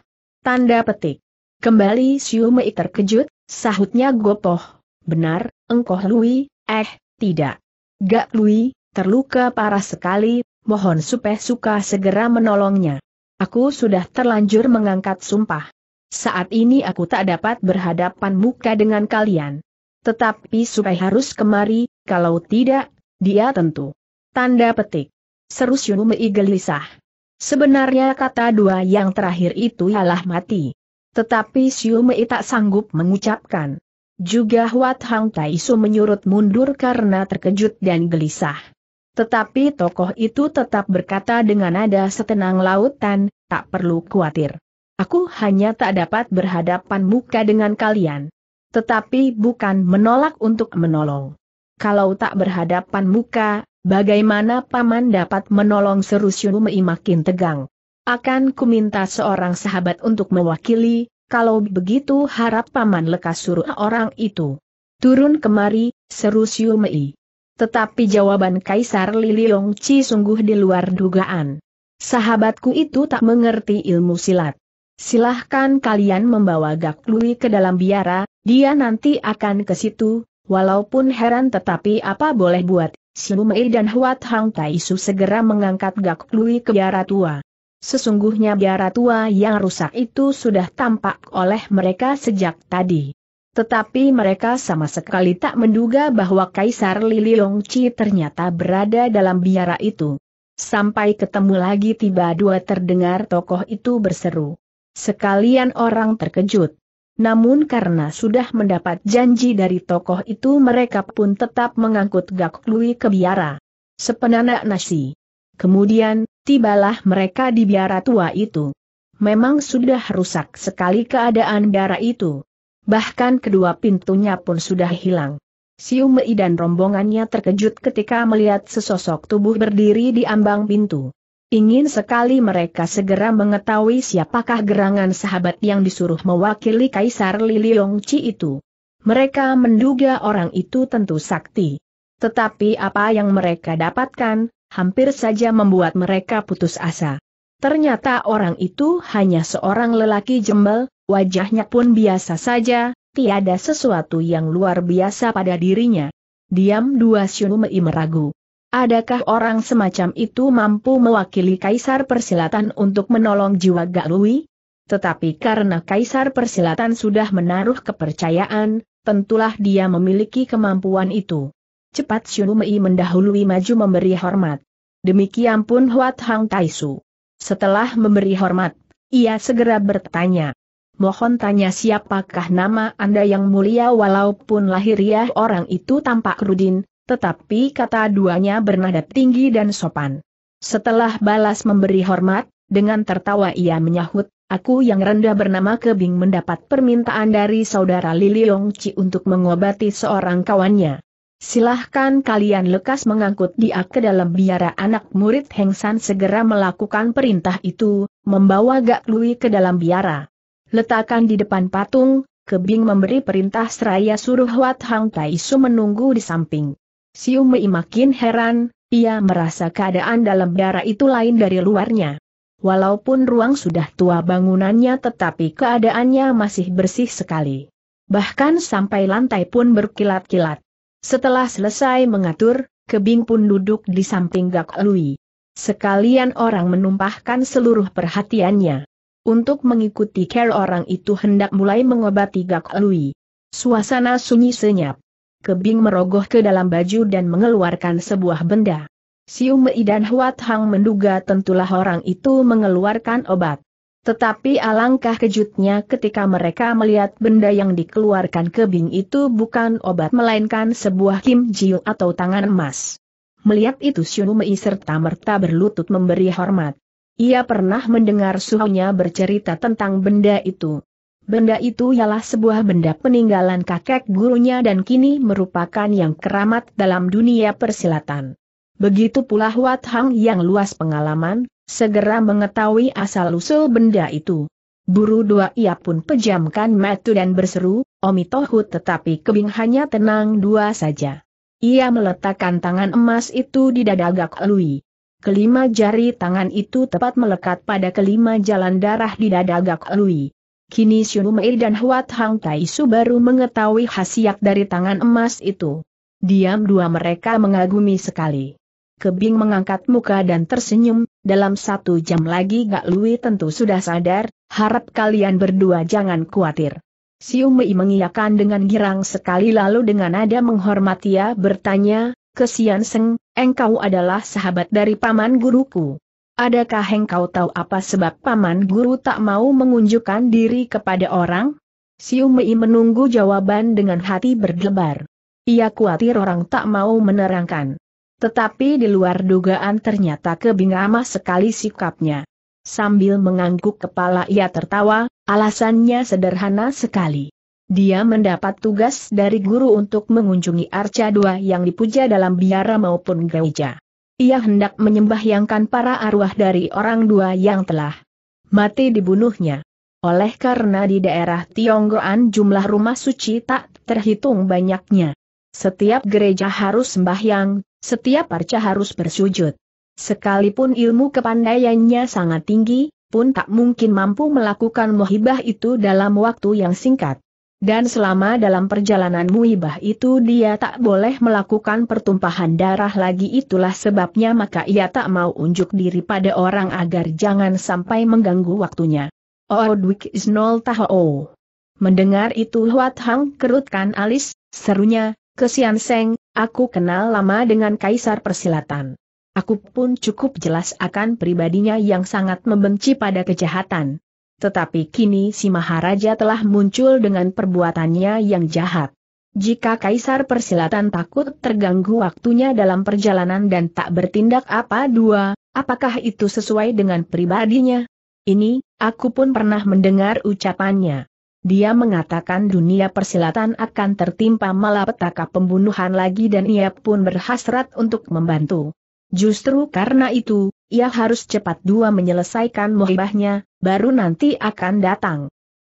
Tanda petik. Kembali Xiu Mei terkejut, Sahutnya Gopoh. Benar, engkoh Lui, eh, tidak. Gak Lui, terluka parah sekali, mohon supaya suka segera menolongnya. Aku sudah terlanjur mengangkat sumpah. Saat ini aku tak dapat berhadapan muka dengan kalian. Tetapi supaya harus kemari, kalau tidak, dia tentu. Tanda petik. Seru Yunumei gelisah. Sebenarnya kata dua yang terakhir itu ialah mati. Tetapi Siu Mei tak sanggup mengucapkan. Juga Huat Hang Tai Su menyurut mundur karena terkejut dan gelisah. Tetapi tokoh itu tetap berkata dengan nada setenang lautan, tak perlu khawatir. Aku hanya tak dapat berhadapan muka dengan kalian. Tetapi bukan menolak untuk menolong. Kalau tak berhadapan muka, bagaimana paman dapat menolong seru Siu Mei makin tegang. Akan kuminta seorang sahabat untuk mewakili, kalau begitu harap paman lekas suruh orang itu. Turun kemari, seru Siu Mei. Tetapi jawaban Kaisar Yong Chi sungguh di luar dugaan. Sahabatku itu tak mengerti ilmu silat. Silahkan kalian membawa Gak Lui ke dalam biara, dia nanti akan ke situ, walaupun heran tetapi apa boleh buat, Siu Mei dan Huat Hang Su segera mengangkat Gak Lui ke biara tua. Sesungguhnya biara tua yang rusak itu sudah tampak oleh mereka sejak tadi. Tetapi mereka sama sekali tak menduga bahwa Kaisar Liliongci ternyata berada dalam biara itu. Sampai ketemu lagi tiba dua terdengar tokoh itu berseru. Sekalian orang terkejut. Namun karena sudah mendapat janji dari tokoh itu mereka pun tetap mengangkut Gak Lui ke biara. Sepenanak nasi. Kemudian, tibalah mereka di biara tua itu. Memang sudah rusak sekali keadaan biara itu. Bahkan kedua pintunya pun sudah hilang. Siumei dan rombongannya terkejut ketika melihat sesosok tubuh berdiri di ambang pintu. Ingin sekali mereka segera mengetahui siapakah gerangan sahabat yang disuruh mewakili Kaisar Liliongci itu. Mereka menduga orang itu tentu sakti. Tetapi apa yang mereka dapatkan, hampir saja membuat mereka putus asa. Ternyata orang itu hanya seorang lelaki jembel, wajahnya pun biasa saja, tiada sesuatu yang luar biasa pada dirinya. Diam dua Shunumei meragu. Adakah orang semacam itu mampu mewakili Kaisar Persilatan untuk menolong jiwa Galui? Tetapi karena Kaisar Persilatan sudah menaruh kepercayaan, tentulah dia memiliki kemampuan itu cepat Xiu Mei mendahului maju memberi hormat. Demikian pun Huat Hang Taisu. Setelah memberi hormat, ia segera bertanya. Mohon tanya siapakah nama Anda yang mulia walaupun lahiriah ya orang itu tampak rudin, tetapi kata duanya bernada tinggi dan sopan. Setelah balas memberi hormat, dengan tertawa ia menyahut, aku yang rendah bernama Kebing mendapat permintaan dari saudara Lili untuk mengobati seorang kawannya. Silahkan kalian lekas mengangkut dia ke dalam biara anak murid Heng San segera melakukan perintah itu, membawa Gak Lui ke dalam biara. Letakkan di depan patung, Kebing memberi perintah seraya suruh Wat Hang Tai Su menunggu di samping. Siu Mei makin heran, ia merasa keadaan dalam biara itu lain dari luarnya. Walaupun ruang sudah tua bangunannya tetapi keadaannya masih bersih sekali. Bahkan sampai lantai pun berkilat-kilat. Setelah selesai mengatur, Kebing pun duduk di samping Gak Lui. Sekalian orang menumpahkan seluruh perhatiannya. Untuk mengikuti care orang itu hendak mulai mengobati Gak Lui. Suasana sunyi senyap. Kebing merogoh ke dalam baju dan mengeluarkan sebuah benda. Siu Mei dan Huat Hang menduga tentulah orang itu mengeluarkan obat. Tetapi alangkah kejutnya ketika mereka melihat benda yang dikeluarkan kebing itu bukan obat melainkan sebuah kim jiu atau tangan emas. Melihat itu Xiu Mei serta merta berlutut memberi hormat. Ia pernah mendengar suhunya bercerita tentang benda itu. Benda itu ialah sebuah benda peninggalan kakek gurunya dan kini merupakan yang keramat dalam dunia persilatan. Begitu pula Huat Hang yang luas pengalaman, segera mengetahui asal-usul benda itu. Buru dua ia pun pejamkan mata dan berseru, Omitohu tetapi kebing hanya tenang dua saja. Ia meletakkan tangan emas itu di dada Gak Lui. Kelima jari tangan itu tepat melekat pada kelima jalan darah di dada Gak Lui. Kini Shunumei dan Huat Hang Su baru mengetahui khasiat dari tangan emas itu. Diam dua mereka mengagumi sekali. Kebing mengangkat muka dan tersenyum, dalam satu jam lagi Gak Lui tentu sudah sadar, harap kalian berdua jangan khawatir. Siu Mei mengiyakan dengan girang sekali lalu dengan nada menghormati ia bertanya, Kesian Seng, engkau adalah sahabat dari paman guruku. Adakah engkau tahu apa sebab paman guru tak mau mengunjukkan diri kepada orang? Siu Mei menunggu jawaban dengan hati berdebar. Ia khawatir orang tak mau menerangkan. Tetapi di luar dugaan ternyata kebingungan sekali sikapnya. Sambil mengangguk kepala ia tertawa, alasannya sederhana sekali. Dia mendapat tugas dari guru untuk mengunjungi arca dua yang dipuja dalam biara maupun gereja. Ia hendak menyembahyangkan para arwah dari orang dua yang telah mati dibunuhnya. Oleh karena di daerah Tionggoan jumlah rumah suci tak terhitung banyaknya. Setiap gereja harus sembahyang, setiap arca harus bersujud. Sekalipun ilmu kepandaiannya sangat tinggi, pun tak mungkin mampu melakukan muhibah itu dalam waktu yang singkat. Dan selama dalam perjalanan muhibah itu dia tak boleh melakukan pertumpahan darah lagi itulah sebabnya maka ia tak mau unjuk diri pada orang agar jangan sampai mengganggu waktunya. Odwik is nol taho. Mendengar itu Huat Hang kerutkan alis, serunya, kesian seng, Aku kenal lama dengan Kaisar Persilatan. Aku pun cukup jelas akan pribadinya yang sangat membenci pada kejahatan. Tetapi kini si Maharaja telah muncul dengan perbuatannya yang jahat. Jika Kaisar Persilatan takut terganggu waktunya dalam perjalanan dan tak bertindak apa dua, apakah itu sesuai dengan pribadinya? Ini, aku pun pernah mendengar ucapannya. Dia mengatakan dunia persilatan akan tertimpa malapetaka pembunuhan lagi dan ia pun berhasrat untuk membantu. Justru karena itu, ia harus cepat dua menyelesaikan muhibahnya, baru nanti akan datang.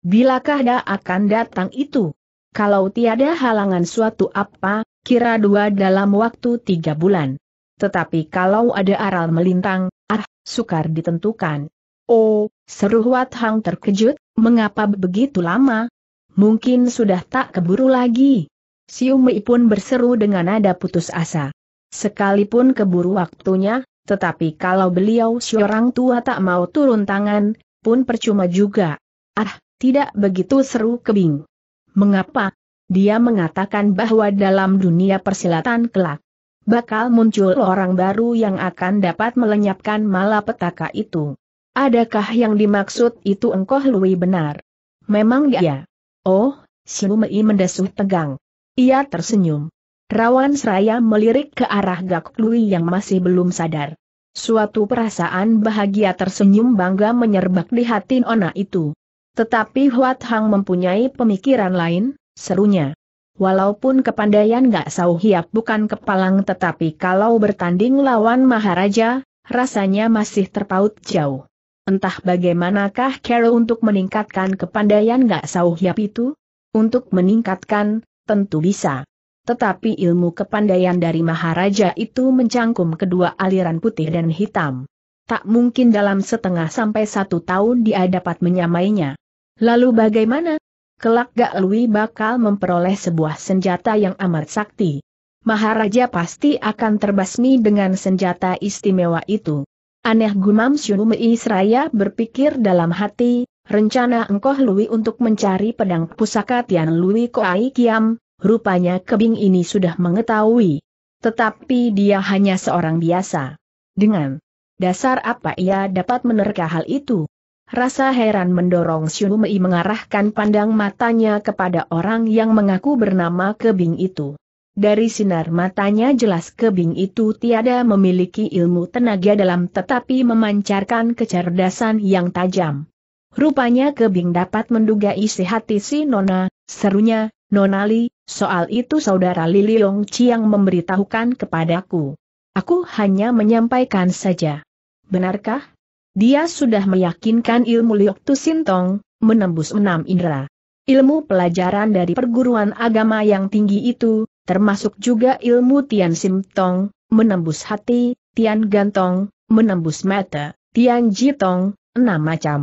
Bilakah dia akan datang itu? Kalau tiada halangan suatu apa, kira dua dalam waktu tiga bulan. Tetapi kalau ada aral melintang, ah, sukar ditentukan. Oh, seru Wat Hang terkejut, Mengapa begitu lama? Mungkin sudah tak keburu lagi. Siu pun berseru dengan nada putus asa. Sekalipun keburu waktunya, tetapi kalau beliau seorang tua tak mau turun tangan, pun percuma juga. Ah, tidak begitu seru kebing. Mengapa? Dia mengatakan bahwa dalam dunia persilatan kelak, bakal muncul orang baru yang akan dapat melenyapkan malapetaka itu. Adakah yang dimaksud itu engkau Lui benar? Memang dia. Ya. Oh, Siumei mendesuh tegang. Ia tersenyum. Rawan seraya melirik ke arah Gak Lui yang masih belum sadar. Suatu perasaan bahagia tersenyum bangga menyerbak di hati ona itu. Tetapi Huat Hang mempunyai pemikiran lain, serunya. Walaupun kepandaian Gak Sau Hiap bukan kepalang tetapi kalau bertanding lawan Maharaja, rasanya masih terpaut jauh. Entah bagaimanakah Carol untuk meningkatkan kepandaian Gak Sau yap itu? Untuk meningkatkan, tentu bisa. Tetapi ilmu kepandaian dari Maharaja itu mencangkum kedua aliran putih dan hitam. Tak mungkin dalam setengah sampai satu tahun dia dapat menyamainya. Lalu bagaimana? Kelak Gak Lui bakal memperoleh sebuah senjata yang amat sakti. Maharaja pasti akan terbasmi dengan senjata istimewa itu. Aneh gumam Syunumei Seraya berpikir dalam hati, rencana engkoh Lui untuk mencari pedang pusaka Tian Lui Koai Kiam, rupanya kebing ini sudah mengetahui. Tetapi dia hanya seorang biasa. Dengan dasar apa ia dapat menerka hal itu? Rasa heran mendorong Syunumei mengarahkan pandang matanya kepada orang yang mengaku bernama kebing itu. Dari sinar matanya jelas kebing itu tiada memiliki ilmu tenaga dalam tetapi memancarkan kecerdasan yang tajam. Rupanya kebing dapat menduga isi hati si Nona, serunya, Nonali, soal itu saudara Lili Long Chiang memberitahukan kepadaku. Aku hanya menyampaikan saja. Benarkah? Dia sudah meyakinkan ilmu Liok Tu menembus enam indera. Ilmu pelajaran dari perguruan agama yang tinggi itu, termasuk juga ilmu Tian Simtong, menembus hati, Tian Gantong, menembus mata, Tian Jitong, enam macam.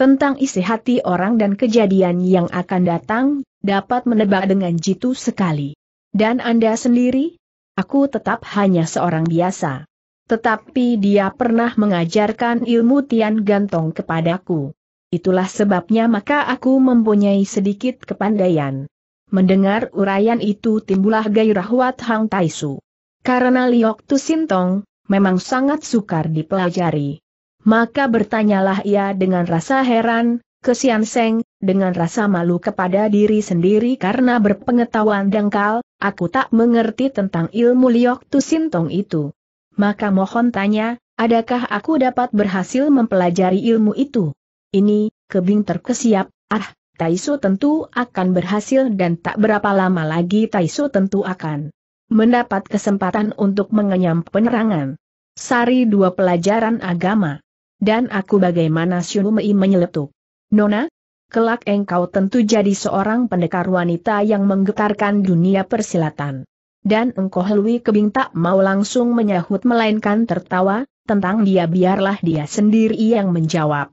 Tentang isi hati orang dan kejadian yang akan datang, dapat menebak dengan jitu sekali. Dan Anda sendiri? Aku tetap hanya seorang biasa. Tetapi dia pernah mengajarkan ilmu Tian Gantong kepadaku. Itulah sebabnya maka aku mempunyai sedikit kepandaian. Mendengar uraian itu timbulah gairah Wat Hang Taisu. Karena Liok Tu Sintong, memang sangat sukar dipelajari. Maka bertanyalah ia dengan rasa heran, kesian Seng, dengan rasa malu kepada diri sendiri karena berpengetahuan dangkal, aku tak mengerti tentang ilmu Liok Tu Sintong itu. Maka mohon tanya, adakah aku dapat berhasil mempelajari ilmu itu? Ini, kebing terkesiap, ah, Taisu tentu akan berhasil dan tak berapa lama lagi Taisu tentu akan mendapat kesempatan untuk mengenyam penerangan. Sari dua pelajaran agama. Dan aku bagaimana Syunumei menyeletuk. Nona, kelak engkau tentu jadi seorang pendekar wanita yang menggetarkan dunia persilatan. Dan engkau Helwi Kebing tak mau langsung menyahut melainkan tertawa, tentang dia biarlah dia sendiri yang menjawab.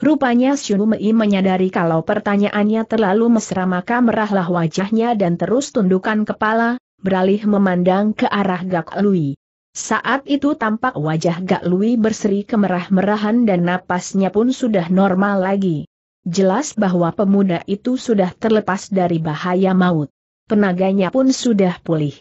Rupanya Mei menyadari kalau pertanyaannya terlalu mesra maka merahlah wajahnya dan terus tundukkan kepala, beralih memandang ke arah Gak Lui. Saat itu tampak wajah Gak Lui berseri kemerah-merahan dan napasnya pun sudah normal lagi. Jelas bahwa pemuda itu sudah terlepas dari bahaya maut. Tenaganya pun sudah pulih.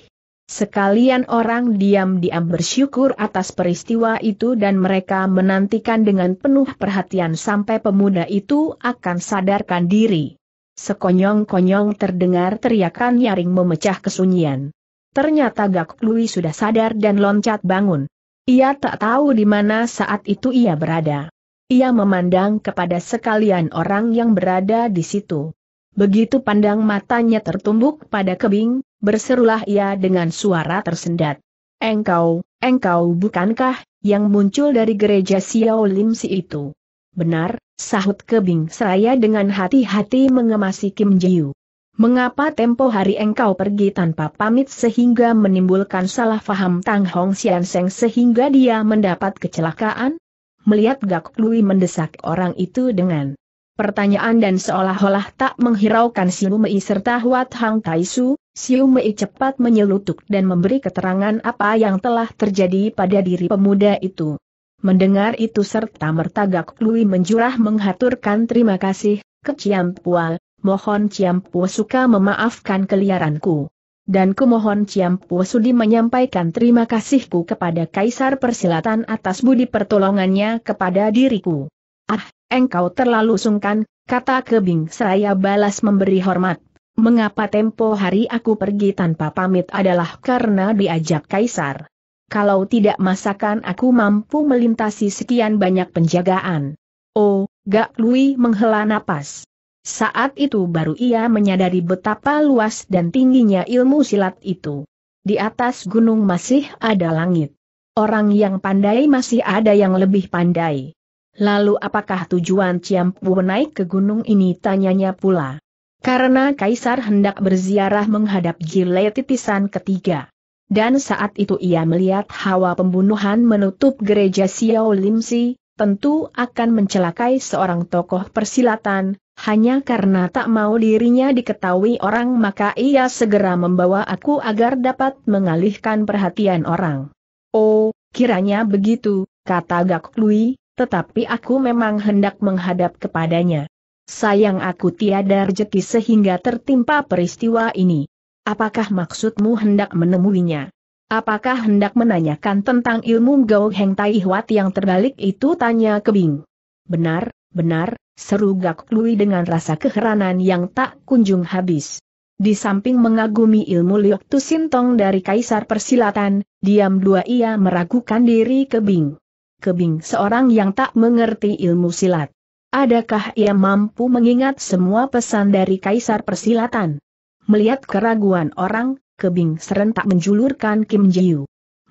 Sekalian orang diam-diam bersyukur atas peristiwa itu dan mereka menantikan dengan penuh perhatian sampai pemuda itu akan sadarkan diri. Sekonyong-konyong terdengar teriakan nyaring memecah kesunyian. Ternyata Gak Lui sudah sadar dan loncat bangun. Ia tak tahu di mana saat itu ia berada. Ia memandang kepada sekalian orang yang berada di situ. Begitu pandang matanya tertumbuk pada kebing, berserulah ia dengan suara tersendat. Engkau, engkau bukankah, yang muncul dari gereja Xiao Limsi itu? Benar, sahut kebing seraya dengan hati-hati mengemasi Kim Jiu. Mengapa tempo hari engkau pergi tanpa pamit sehingga menimbulkan salah faham Tang Hong Xian Seng sehingga dia mendapat kecelakaan? Melihat Gak Lui mendesak orang itu dengan pertanyaan dan seolah-olah tak menghiraukan Siu Mei serta Huat Hang Su, Siu Mei cepat menyelutuk dan memberi keterangan apa yang telah terjadi pada diri pemuda itu. Mendengar itu serta mertagak Lui menjurah menghaturkan terima kasih, ke Pua, mohon Pua suka memaafkan keliaranku. Dan kumohon Pua sudi menyampaikan terima kasihku kepada Kaisar Persilatan atas budi pertolongannya kepada diriku. Ah, Engkau terlalu sungkan, kata Kebing Seraya balas memberi hormat. Mengapa tempo hari aku pergi tanpa pamit adalah karena diajak kaisar. Kalau tidak masakan aku mampu melintasi sekian banyak penjagaan. Oh, Gak Lui menghela napas. Saat itu baru ia menyadari betapa luas dan tingginya ilmu silat itu. Di atas gunung masih ada langit. Orang yang pandai masih ada yang lebih pandai. Lalu apakah tujuan Ciampu naik ke gunung ini tanyanya pula. Karena Kaisar hendak berziarah menghadap jilai titisan ketiga. Dan saat itu ia melihat hawa pembunuhan menutup gereja Xiao Limsi, tentu akan mencelakai seorang tokoh persilatan, hanya karena tak mau dirinya diketahui orang maka ia segera membawa aku agar dapat mengalihkan perhatian orang. Oh, kiranya begitu, kata Gak Lui, tetapi aku memang hendak menghadap kepadanya. Sayang aku tiada rejeki sehingga tertimpa peristiwa ini. Apakah maksudmu hendak menemuinya? Apakah hendak menanyakan tentang ilmu Gao Heng Tai Huat yang terbalik itu tanya Kebing? Benar, benar, seru Gak Lui dengan rasa keheranan yang tak kunjung habis. Di samping mengagumi ilmu Liok Tusintong dari Kaisar Persilatan, diam dua ia meragukan diri Kebing kebing seorang yang tak mengerti ilmu silat. Adakah ia mampu mengingat semua pesan dari kaisar persilatan? Melihat keraguan orang, kebing serentak menjulurkan Kim Ji Jiu.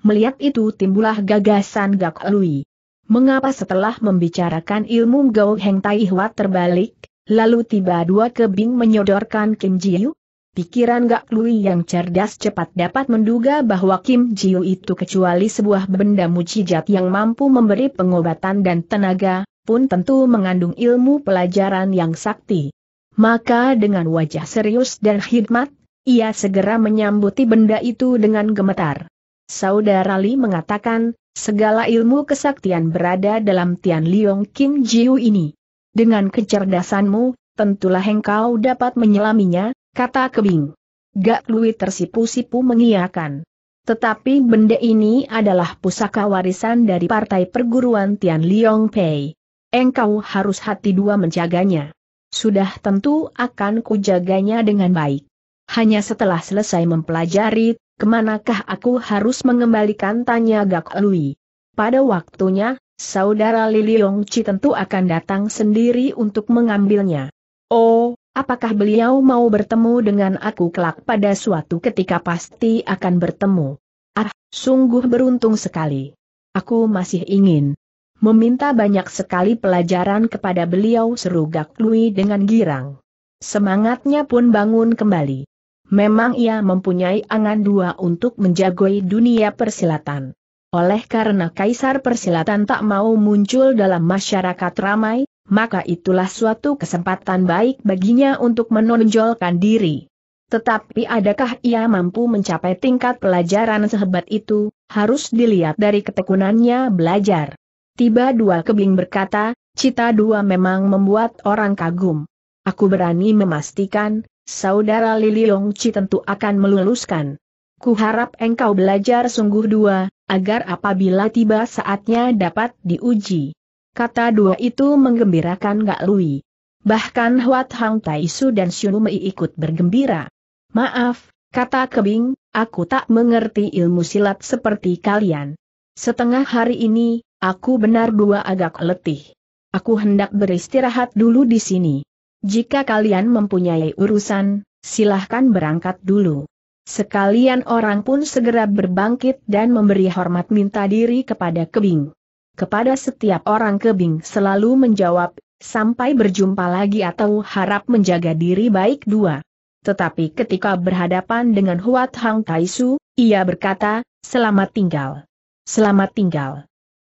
Melihat itu timbullah gagasan Gak Lui. Mengapa setelah membicarakan ilmu Gao Heng Tai Hwa terbalik, lalu tiba dua kebing menyodorkan Kim Ji Jiu? Pikiran Gak Lui yang cerdas cepat dapat menduga bahwa Kim Jiu itu kecuali sebuah benda mujijat yang mampu memberi pengobatan dan tenaga, pun tentu mengandung ilmu pelajaran yang sakti. Maka dengan wajah serius dan khidmat, ia segera menyambuti benda itu dengan gemetar. Saudara Li mengatakan, segala ilmu kesaktian berada dalam Tian Liong Kim Jiu ini. Dengan kecerdasanmu, tentulah engkau dapat menyelaminya, kata Kebing. Gak Lui tersipu-sipu mengiakan. Tetapi benda ini adalah pusaka warisan dari partai perguruan Tian Liong Pei. Engkau harus hati dua menjaganya. Sudah tentu akan kujaganya dengan baik. Hanya setelah selesai mempelajari, kemanakah aku harus mengembalikan tanya Gak Lui. Pada waktunya, saudara Liliong Chi tentu akan datang sendiri untuk mengambilnya. Oh, Apakah beliau mau bertemu dengan aku kelak pada suatu ketika pasti akan bertemu. Ah, sungguh beruntung sekali. Aku masih ingin meminta banyak sekali pelajaran kepada beliau seru Gak Lui dengan girang. Semangatnya pun bangun kembali. Memang ia mempunyai angan dua untuk menjagoi dunia persilatan. Oleh karena kaisar persilatan tak mau muncul dalam masyarakat ramai, maka itulah suatu kesempatan baik baginya untuk menonjolkan diri. Tetapi adakah ia mampu mencapai tingkat pelajaran sehebat itu, harus dilihat dari ketekunannya belajar. Tiba dua kebling berkata, cita dua memang membuat orang kagum. Aku berani memastikan, saudara Lili Longci tentu akan meluluskan. Kuharap engkau belajar sungguh dua, agar apabila tiba saatnya dapat diuji. Kata dua itu menggembirakan Gak Lui. Bahkan Huat Hang Taisu dan Mei ikut bergembira. Maaf, kata Kebing, aku tak mengerti ilmu silat seperti kalian. Setengah hari ini, aku benar dua agak letih. Aku hendak beristirahat dulu di sini. Jika kalian mempunyai urusan, silahkan berangkat dulu. Sekalian orang pun segera berbangkit dan memberi hormat minta diri kepada Kebing kepada setiap orang kebing selalu menjawab, sampai berjumpa lagi atau harap menjaga diri baik dua. Tetapi ketika berhadapan dengan Huat Hang Taisu, ia berkata, selamat tinggal. Selamat tinggal.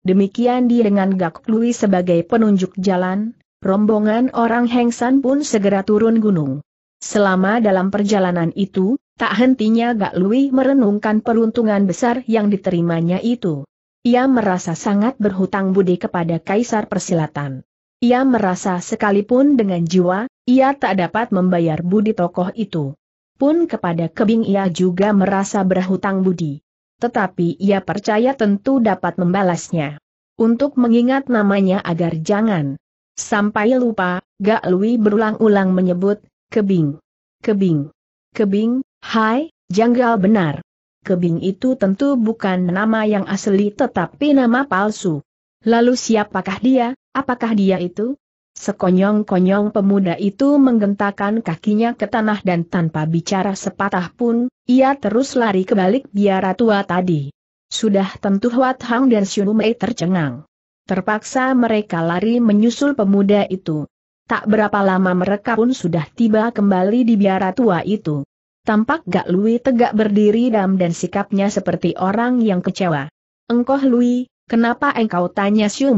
Demikian di dengan Gak Lui sebagai penunjuk jalan, rombongan orang Heng San pun segera turun gunung. Selama dalam perjalanan itu, tak hentinya Gak Lui merenungkan peruntungan besar yang diterimanya itu. Ia merasa sangat berhutang budi kepada Kaisar Persilatan. Ia merasa sekalipun dengan jiwa, ia tak dapat membayar budi tokoh itu. Pun kepada Kebing ia juga merasa berhutang budi. Tetapi ia percaya tentu dapat membalasnya. Untuk mengingat namanya agar jangan sampai lupa, Gak Lui berulang-ulang menyebut, Kebing, Kebing, Kebing, Hai, janggal benar. Kebing itu tentu bukan nama yang asli tetapi nama palsu. Lalu siapakah dia, apakah dia itu? Sekonyong-konyong pemuda itu menggentakan kakinya ke tanah dan tanpa bicara sepatah pun, ia terus lari ke balik biara tua tadi. Sudah tentu Huat Hang dan Mei tercengang. Terpaksa mereka lari menyusul pemuda itu. Tak berapa lama mereka pun sudah tiba kembali di biara tua itu. Tampak Gak Lui tegak berdiri dam dan sikapnya seperti orang yang kecewa. Engkoh Lui, kenapa engkau tanya Xiu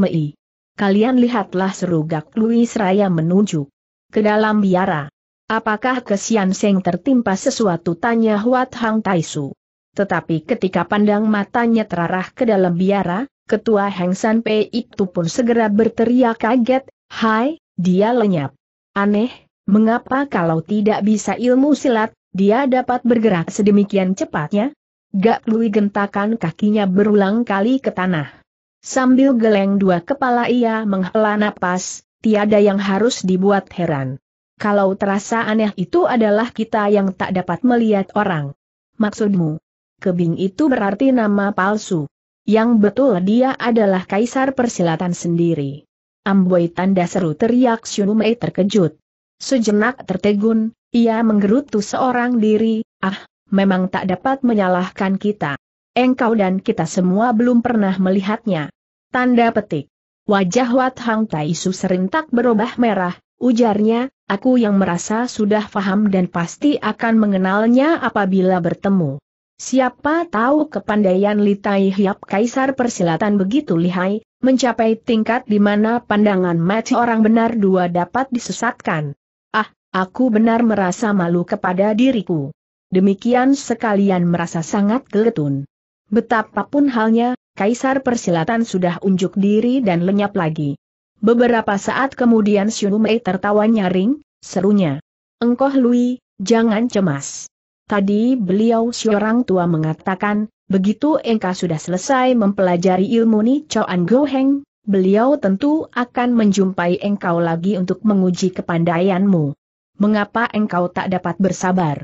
Kalian lihatlah seru Gak Lui seraya menuju ke dalam biara. Apakah kesian Seng tertimpa sesuatu tanya Huat Hang Taisu. Tetapi ketika pandang matanya terarah ke dalam biara, ketua Heng San Pei itu pun segera berteriak kaget, Hai, dia lenyap. Aneh, mengapa kalau tidak bisa ilmu silat, dia dapat bergerak sedemikian cepatnya? Gak Lui gentakan kakinya berulang kali ke tanah. Sambil geleng dua kepala ia menghela napas, tiada yang harus dibuat heran. Kalau terasa aneh itu adalah kita yang tak dapat melihat orang. Maksudmu? Kebing itu berarti nama palsu. Yang betul dia adalah kaisar persilatan sendiri. Amboi tanda seru teriak Xiumei terkejut. Sejenak tertegun, ia menggerutu seorang diri, ah, memang tak dapat menyalahkan kita. Engkau dan kita semua belum pernah melihatnya. Tanda petik. Wajah Wat Hang Taisu serintak berubah merah, ujarnya, aku yang merasa sudah faham dan pasti akan mengenalnya apabila bertemu. Siapa tahu kepandaian Litai Hiap Kaisar persilatan begitu lihai, mencapai tingkat di mana pandangan mati orang benar dua dapat disesatkan. Aku benar merasa malu kepada diriku. Demikian sekalian merasa sangat geletun. Betapapun halnya, Kaisar Persilatan sudah unjuk diri dan lenyap lagi. Beberapa saat kemudian Xiu Mei tertawa nyaring, serunya. Engkoh Lui, jangan cemas. Tadi beliau seorang tua mengatakan, begitu engkau sudah selesai mempelajari ilmu Ni Chuan Goheng, beliau tentu akan menjumpai engkau lagi untuk menguji kepandaianmu mengapa engkau tak dapat bersabar?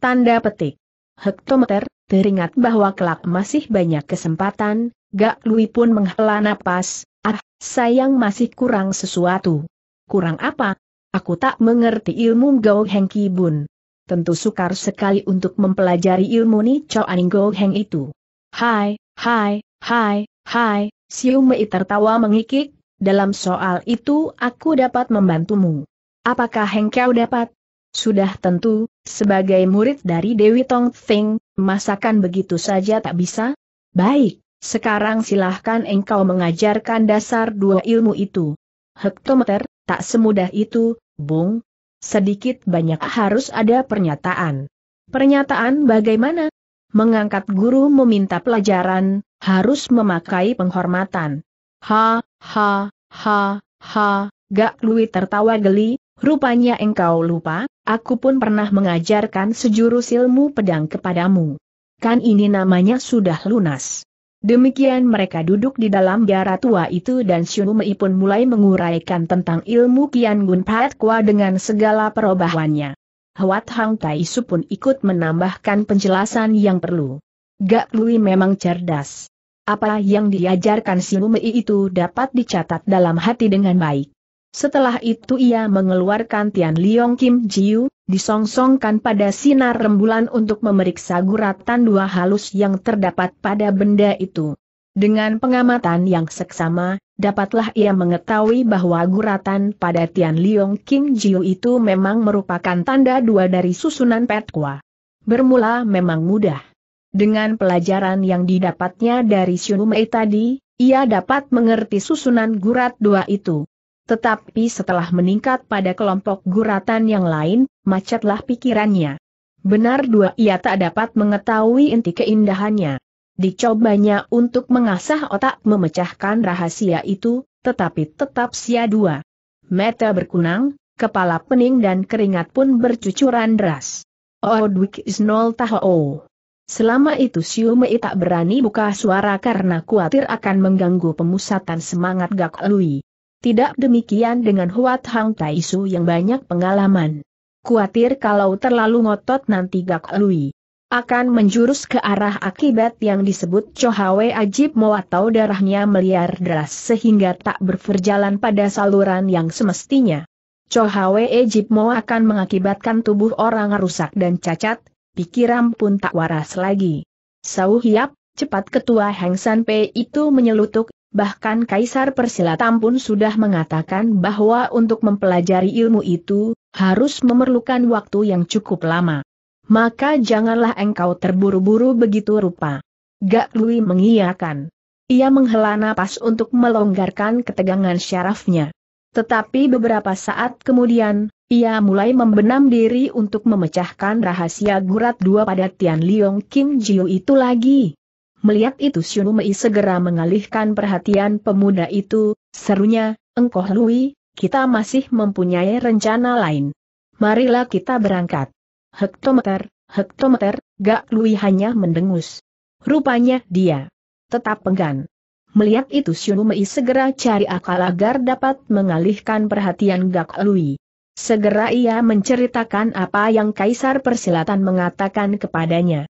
Tanda petik. Hektometer, teringat bahwa kelak masih banyak kesempatan, Gak Lui pun menghela napas, ah, sayang masih kurang sesuatu. Kurang apa? Aku tak mengerti ilmu Gao Heng Ki Bun. Tentu sukar sekali untuk mempelajari ilmu Ni Chow Aning Gao Heng itu. Hai, hai, hai, hai, Siu Mei tertawa mengikik, dalam soal itu aku dapat membantumu. Apakah hengkau dapat? Sudah tentu, sebagai murid dari Dewi Tong Thing, masakan begitu saja tak bisa? Baik, sekarang silahkan engkau mengajarkan dasar dua ilmu itu. Hektometer, tak semudah itu, Bung. Sedikit banyak harus ada pernyataan. Pernyataan bagaimana? Mengangkat guru meminta pelajaran, harus memakai penghormatan. Ha, ha, ha, ha, Gak Lui tertawa geli, Rupanya engkau lupa, aku pun pernah mengajarkan sejurus ilmu pedang kepadamu. Kan ini namanya sudah lunas. Demikian mereka duduk di dalam biara tua itu dan Xiumei pun mulai menguraikan tentang ilmu Kian Gun Pat Kwa dengan segala perubahannya. Huat Hang Tai Su pun ikut menambahkan penjelasan yang perlu. Gak Lui memang cerdas. Apa yang diajarkan Xiumei itu dapat dicatat dalam hati dengan baik. Setelah itu ia mengeluarkan Tian Liong Kim Jiu, disongsongkan pada sinar rembulan untuk memeriksa guratan dua halus yang terdapat pada benda itu. Dengan pengamatan yang seksama, dapatlah ia mengetahui bahwa guratan pada Tian Liong Kim Jiu itu memang merupakan tanda dua dari susunan petkwa. Bermula memang mudah. Dengan pelajaran yang didapatnya dari Xiu Mei tadi, ia dapat mengerti susunan gurat dua itu. Tetapi setelah meningkat pada kelompok guratan yang lain, macetlah pikirannya. Benar dua ia tak dapat mengetahui inti keindahannya. Dicobanya untuk mengasah otak memecahkan rahasia itu, tetapi tetap sia dua. Mata berkunang, kepala pening dan keringat pun bercucuran deras. Odwik oh, is nol taho. Selama itu Siume tak berani buka suara karena khawatir akan mengganggu pemusatan semangat Gak Lui. Tidak demikian dengan Huat Hang Taisu yang banyak pengalaman. Kuatir kalau terlalu ngotot nanti Gak Lui akan menjurus ke arah akibat yang disebut Chohawe Ajib Mo atau darahnya meliar deras sehingga tak berperjalan pada saluran yang semestinya. Chohawe Ajib Mo akan mengakibatkan tubuh orang rusak dan cacat, pikiran pun tak waras lagi. Sau cepat ketua Hang San Pei itu menyelutuk bahkan Kaisar Persilatan pun sudah mengatakan bahwa untuk mempelajari ilmu itu, harus memerlukan waktu yang cukup lama. Maka janganlah engkau terburu-buru begitu rupa. Gak Lui mengiyakan. Ia menghela napas untuk melonggarkan ketegangan syarafnya. Tetapi beberapa saat kemudian, ia mulai membenam diri untuk memecahkan rahasia gurat dua pada Tian Liong Kim Jiu itu lagi. Melihat itu Mei segera mengalihkan perhatian pemuda itu, serunya, engkau Lui, kita masih mempunyai rencana lain. Marilah kita berangkat. Hektometer, hektometer, Gak Lui hanya mendengus. Rupanya dia tetap penggan. Melihat itu Mei segera cari akal agar dapat mengalihkan perhatian Gak Lui. Segera ia menceritakan apa yang Kaisar Persilatan mengatakan kepadanya.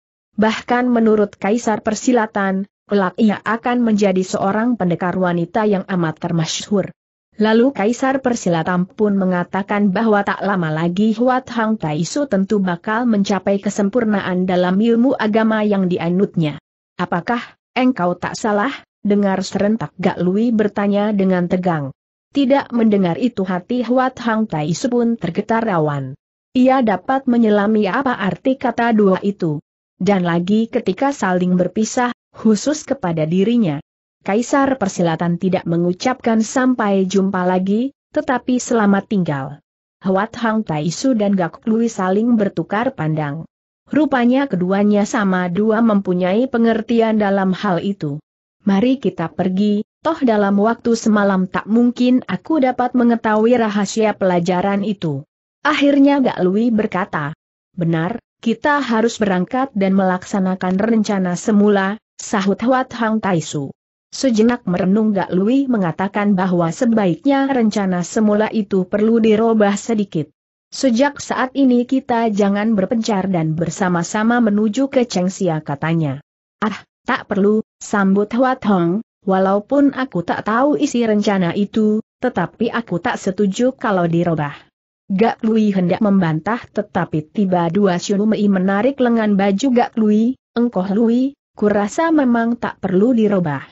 Bahkan menurut Kaisar Persilatan, kelak ia akan menjadi seorang pendekar wanita yang amat termasyhur. Lalu Kaisar Persilatan pun mengatakan bahwa tak lama lagi Huat Hang Taisu tentu bakal mencapai kesempurnaan dalam ilmu agama yang dianutnya. Apakah, engkau tak salah? Dengar serentak Gak Lui bertanya dengan tegang. Tidak mendengar itu hati Huat Hang Taisu pun tergetar rawan. Ia dapat menyelami apa arti kata dua itu dan lagi ketika saling berpisah, khusus kepada dirinya. Kaisar Persilatan tidak mengucapkan sampai jumpa lagi, tetapi selamat tinggal. Huat Hang Taisu dan Gak Lui saling bertukar pandang. Rupanya keduanya sama dua mempunyai pengertian dalam hal itu. Mari kita pergi, toh dalam waktu semalam tak mungkin aku dapat mengetahui rahasia pelajaran itu. Akhirnya Gak Lui berkata, Benar, kita harus berangkat dan melaksanakan rencana semula, sahut Huat Hang Taisu. Sejenak merenung Gak Lui mengatakan bahwa sebaiknya rencana semula itu perlu dirubah sedikit. Sejak saat ini kita jangan berpencar dan bersama-sama menuju ke Cheng. Chengxia katanya. Ah, tak perlu, sambut Huat Hong, walaupun aku tak tahu isi rencana itu, tetapi aku tak setuju kalau dirubah. Gak Lui hendak membantah tetapi tiba dua Shunumei menarik lengan baju Gak Lui, engkoh Lui, kurasa memang tak perlu dirubah.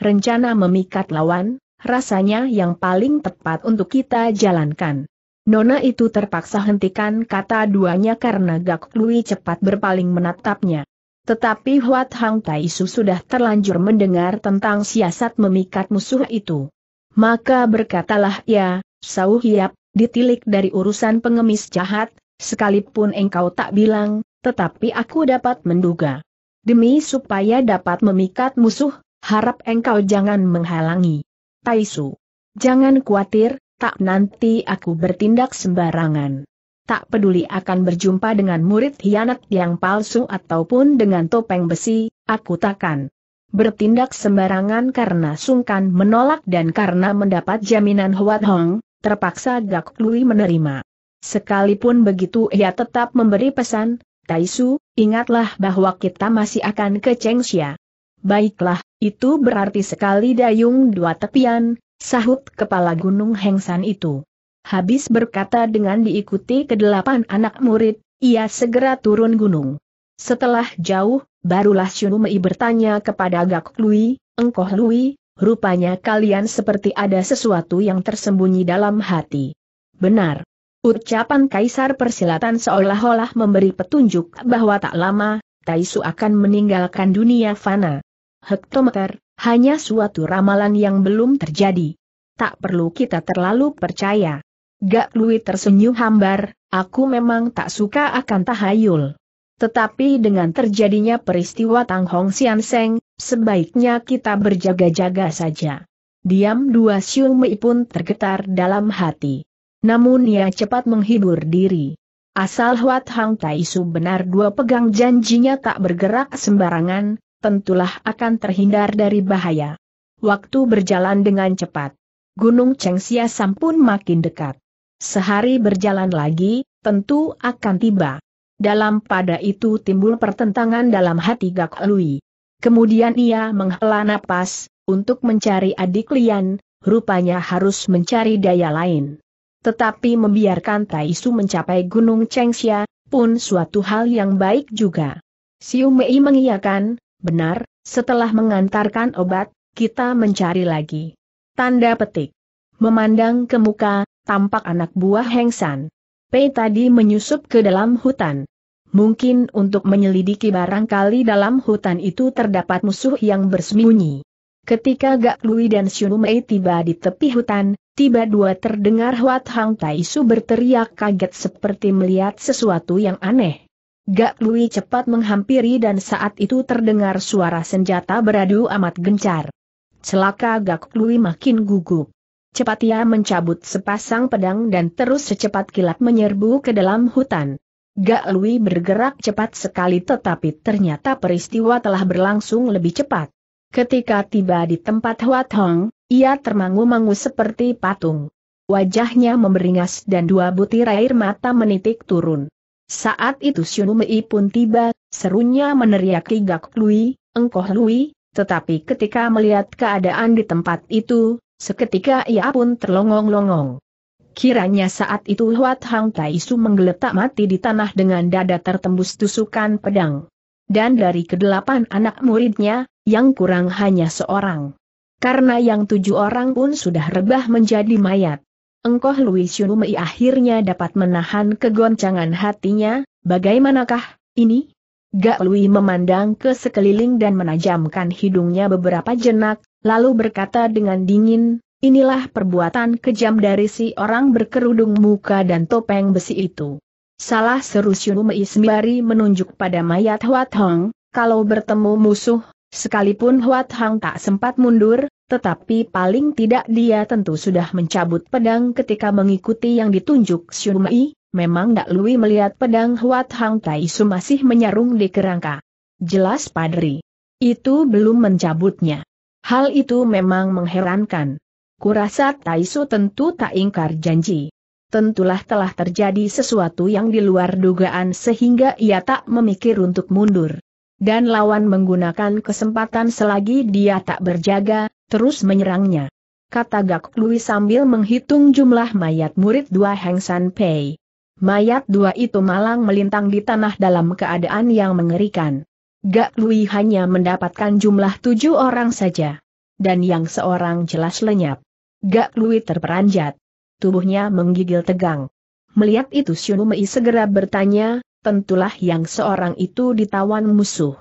Rencana memikat lawan, rasanya yang paling tepat untuk kita jalankan. Nona itu terpaksa hentikan kata duanya karena Gak Lui cepat berpaling menatapnya. Tetapi Huat Hang Taisu sudah terlanjur mendengar tentang siasat memikat musuh itu. Maka berkatalah ia, Sau Hiap, ditilik dari urusan pengemis jahat, sekalipun engkau tak bilang, tetapi aku dapat menduga. Demi supaya dapat memikat musuh, harap engkau jangan menghalangi. Taisu. Jangan khawatir, tak nanti aku bertindak sembarangan. Tak peduli akan berjumpa dengan murid hianat yang palsu ataupun dengan topeng besi, aku takkan bertindak sembarangan karena sungkan menolak dan karena mendapat jaminan Huat Hong, terpaksa Gak Lui menerima. Sekalipun begitu ia tetap memberi pesan, Taisu, ingatlah bahwa kita masih akan ke Chengxia. Baiklah, itu berarti sekali dayung dua tepian, sahut kepala gunung Hengsan itu. Habis berkata dengan diikuti kedelapan anak murid, ia segera turun gunung. Setelah jauh, barulah Mei bertanya kepada Gak Lui, Engkoh Lui, rupanya kalian seperti ada sesuatu yang tersembunyi dalam hati. Benar. Ucapan Kaisar Persilatan seolah-olah memberi petunjuk bahwa tak lama, Taisu akan meninggalkan dunia fana. Hektometer, hanya suatu ramalan yang belum terjadi. Tak perlu kita terlalu percaya. Gak Lui tersenyum hambar, aku memang tak suka akan tahayul. Tetapi dengan terjadinya peristiwa Tang Hong Sian Seng, Sebaiknya kita berjaga-jaga saja. Diam dua siung Xiumei pun tergetar dalam hati. Namun ia cepat menghibur diri. Asal Huat Hang Taisu benar dua pegang janjinya tak bergerak sembarangan, tentulah akan terhindar dari bahaya. Waktu berjalan dengan cepat. Gunung Chengxia sampun makin dekat. Sehari berjalan lagi, tentu akan tiba. Dalam pada itu timbul pertentangan dalam hati Gak Lui. Kemudian ia menghela napas, untuk mencari adik Lian, rupanya harus mencari daya lain. Tetapi membiarkan Taisu mencapai Gunung Chengxia, pun suatu hal yang baik juga. Siu Mei mengiyakan, benar, setelah mengantarkan obat, kita mencari lagi. Tanda petik. Memandang ke muka, tampak anak buah Heng San. Pei tadi menyusup ke dalam hutan mungkin untuk menyelidiki barangkali dalam hutan itu terdapat musuh yang bersembunyi. Ketika Gak Lui dan Mei tiba di tepi hutan, tiba dua terdengar Huat Hang Tai Su berteriak kaget seperti melihat sesuatu yang aneh. Gak Lui cepat menghampiri dan saat itu terdengar suara senjata beradu amat gencar. Celaka Gak Lui makin gugup. Cepat ia mencabut sepasang pedang dan terus secepat kilat menyerbu ke dalam hutan. Gak Lui bergerak cepat sekali tetapi ternyata peristiwa telah berlangsung lebih cepat. Ketika tiba di tempat Huat Hong, ia termangu-mangu seperti patung. Wajahnya memberingas dan dua butir air mata menitik turun. Saat itu Mei pun tiba, serunya meneriaki Gak Lui, engkoh Lui, tetapi ketika melihat keadaan di tempat itu, seketika ia pun terlongong-longong. Kiranya saat itu Huat Hang Taisu menggeletak mati di tanah dengan dada tertembus tusukan pedang. Dan dari kedelapan anak muridnya, yang kurang hanya seorang. Karena yang tujuh orang pun sudah rebah menjadi mayat. Engkoh Lui Mei akhirnya dapat menahan kegoncangan hatinya, bagaimanakah, ini? Gak Louis memandang ke sekeliling dan menajamkan hidungnya beberapa jenak, lalu berkata dengan dingin, Inilah perbuatan kejam dari si orang berkerudung muka dan topeng besi itu. Salah seru Xiume Ismari menunjuk pada mayat Huat Hong, kalau bertemu musuh, sekalipun Huat Hong tak sempat mundur, tetapi paling tidak dia tentu sudah mencabut pedang ketika mengikuti yang ditunjuk Xiume Memang Dak Lui melihat pedang Huat Hong Tai Su masih menyarung di kerangka. Jelas Padri. Itu belum mencabutnya. Hal itu memang mengherankan. Kurasa Taisu tentu tak ingkar janji. Tentulah telah terjadi sesuatu yang di luar dugaan sehingga ia tak memikir untuk mundur. Dan lawan menggunakan kesempatan selagi dia tak berjaga, terus menyerangnya. Kata Gak Lui sambil menghitung jumlah mayat murid dua Heng San Pei. Mayat dua itu malang melintang di tanah dalam keadaan yang mengerikan. Gak Lui hanya mendapatkan jumlah tujuh orang saja. Dan yang seorang jelas lenyap. Gak Lui terperanjat. Tubuhnya menggigil tegang. Melihat itu Mei segera bertanya, tentulah yang seorang itu ditawan musuh.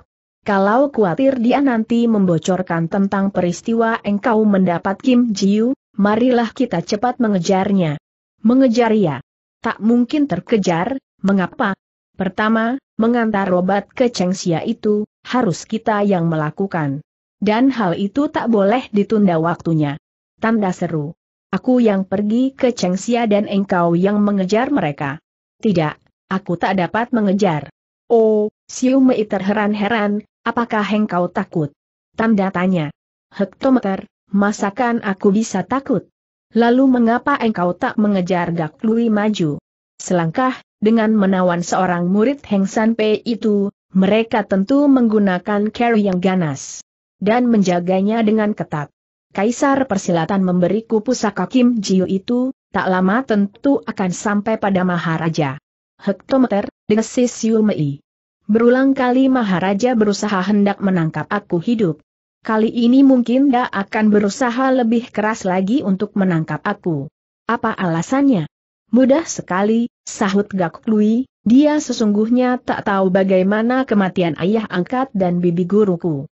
Kalau khawatir dia nanti membocorkan tentang peristiwa engkau mendapat Kim Jiu, marilah kita cepat mengejarnya. Mengejar ya. Tak mungkin terkejar, mengapa? Pertama, mengantar obat ke Xia itu, harus kita yang melakukan. Dan hal itu tak boleh ditunda waktunya. Tanda seru. Aku yang pergi ke Chengxia dan engkau yang mengejar mereka. Tidak, aku tak dapat mengejar. Oh, Siu Mei terheran-heran, apakah engkau takut? Tanda tanya. Hektometer, masakan aku bisa takut? Lalu mengapa engkau tak mengejar Gak Lui maju? Selangkah, dengan menawan seorang murid Heng San Pei itu, mereka tentu menggunakan carry yang ganas. Dan menjaganya dengan ketat. Kaisar Persilatan memberiku pusaka Kim Jiu itu, tak lama tentu akan sampai pada Maharaja. Hektometer, desis Yu Mei. Berulang kali Maharaja berusaha hendak menangkap aku hidup. Kali ini mungkin dia akan berusaha lebih keras lagi untuk menangkap aku. Apa alasannya? Mudah sekali, sahut Gak Lui, dia sesungguhnya tak tahu bagaimana kematian ayah angkat dan bibi guruku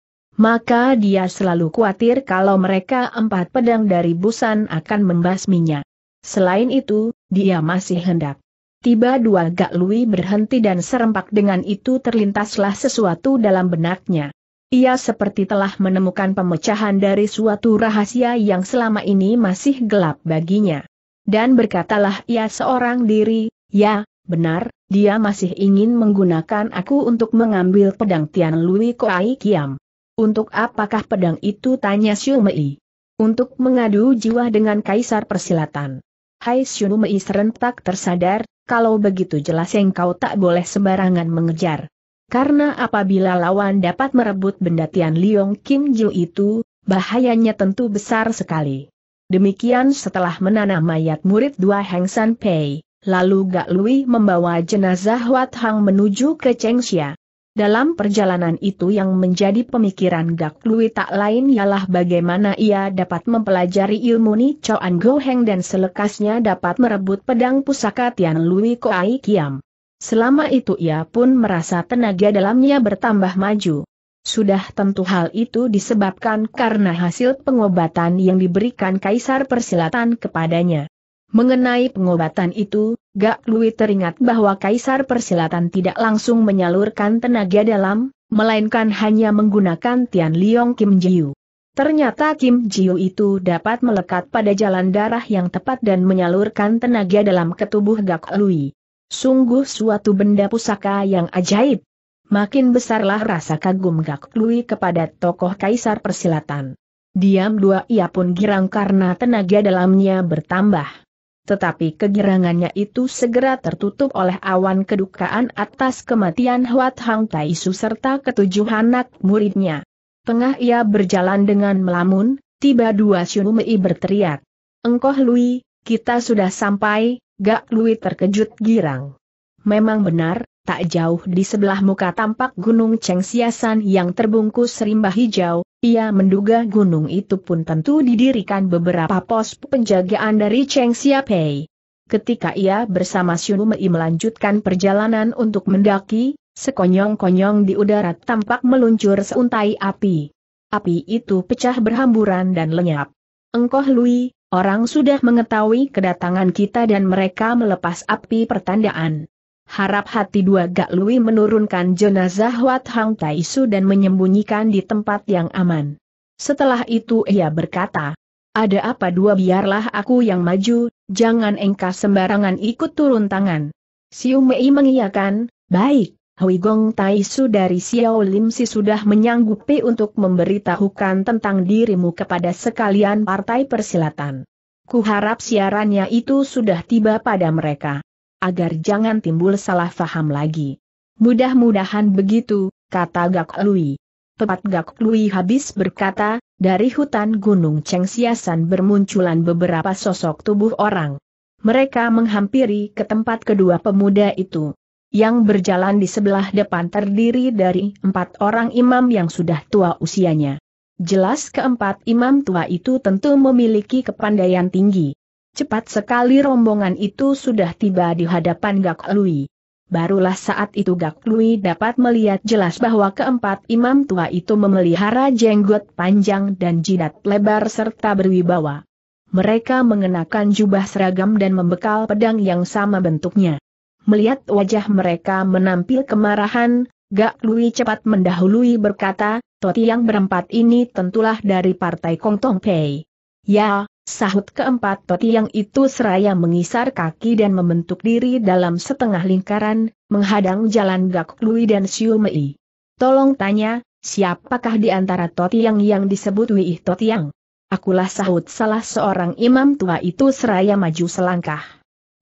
maka dia selalu khawatir kalau mereka empat pedang dari Busan akan membasminya. Selain itu, dia masih hendak. Tiba dua Gak Lui berhenti dan serempak dengan itu terlintaslah sesuatu dalam benaknya. Ia seperti telah menemukan pemecahan dari suatu rahasia yang selama ini masih gelap baginya. Dan berkatalah ia seorang diri, ya, benar, dia masih ingin menggunakan aku untuk mengambil pedang Tian Lui Koai Kiam. Untuk apakah pedang itu tanya Xiumei? Untuk mengadu jiwa dengan kaisar persilatan. Hai Xiumei serentak tersadar, kalau begitu jelas engkau tak boleh sembarangan mengejar. Karena apabila lawan dapat merebut benda Tian Liong Kim Ju itu, bahayanya tentu besar sekali. Demikian setelah menanam mayat murid dua Heng San Pei, lalu Gak Lui membawa jenazah Wat Hang menuju ke Chengxia. Dalam perjalanan itu yang menjadi pemikiran Gak Lui tak lain ialah bagaimana ia dapat mempelajari ilmu Ni Choan Heng dan selekasnya dapat merebut pedang pusaka Tian Lui Koai Kiam. Selama itu ia pun merasa tenaga dalamnya bertambah maju. Sudah tentu hal itu disebabkan karena hasil pengobatan yang diberikan Kaisar Persilatan kepadanya. Mengenai pengobatan itu, Gak Lui teringat bahwa Kaisar Persilatan tidak langsung menyalurkan tenaga dalam, melainkan hanya menggunakan Tian Liong Kim Jiu. Ternyata Kim Jiu itu dapat melekat pada jalan darah yang tepat dan menyalurkan tenaga dalam ke tubuh Gak Lui. Sungguh suatu benda pusaka yang ajaib. Makin besarlah rasa kagum Gak Lui kepada tokoh Kaisar Persilatan. Diam dua ia pun girang karena tenaga dalamnya bertambah tetapi kegirangannya itu segera tertutup oleh awan kedukaan atas kematian Huat Hang Taisu serta ketujuh anak muridnya. Tengah ia berjalan dengan melamun, tiba dua Xiumei berteriak. Engkoh Lui, kita sudah sampai, Gak Lui terkejut girang. Memang benar, tak jauh di sebelah muka tampak gunung Cengsiasan yang terbungkus serimbah hijau, ia menduga gunung itu pun tentu didirikan beberapa pos penjagaan dari Cengsiapei. Ketika ia bersama Mei melanjutkan perjalanan untuk mendaki, sekonyong-konyong di udara tampak meluncur seuntai api. Api itu pecah berhamburan dan lenyap. Engkoh Lui, orang sudah mengetahui kedatangan kita dan mereka melepas api pertandaan harap hati dua Gak Lui menurunkan jenazah Wat Hang Taisu dan menyembunyikan di tempat yang aman. Setelah itu ia berkata, ada apa dua biarlah aku yang maju, jangan engkau sembarangan ikut turun tangan. Siu Mei mengiyakan, baik, Hui Gong Taisu dari Xiao Lim Si sudah menyanggupi untuk memberitahukan tentang dirimu kepada sekalian partai persilatan. Kuharap siarannya itu sudah tiba pada mereka agar jangan timbul salah faham lagi. Mudah-mudahan begitu, kata Gak Lui. Tepat Gak Lui habis berkata, dari hutan Gunung Cengsiasan bermunculan beberapa sosok tubuh orang. Mereka menghampiri ke tempat kedua pemuda itu. Yang berjalan di sebelah depan terdiri dari empat orang imam yang sudah tua usianya. Jelas keempat imam tua itu tentu memiliki kepandaian tinggi. Cepat sekali rombongan itu sudah tiba di hadapan Gak Lui. Barulah saat itu Gak Lui dapat melihat jelas bahwa keempat imam tua itu memelihara jenggot panjang dan jidat lebar serta berwibawa. Mereka mengenakan jubah seragam dan membekal pedang yang sama bentuknya. Melihat wajah mereka menampil kemarahan, Gak Lui cepat mendahului berkata, Toti yang berempat ini tentulah dari partai Kong Tong Pei. Ya, Sahut keempat peti yang itu seraya mengisar kaki dan membentuk diri dalam setengah lingkaran, menghadang jalan Gak Lui dan Siu Mei. Tolong tanya, siapakah di antara totiang yang disebut Wiih Totiang? Akulah sahut salah seorang imam tua itu seraya maju selangkah.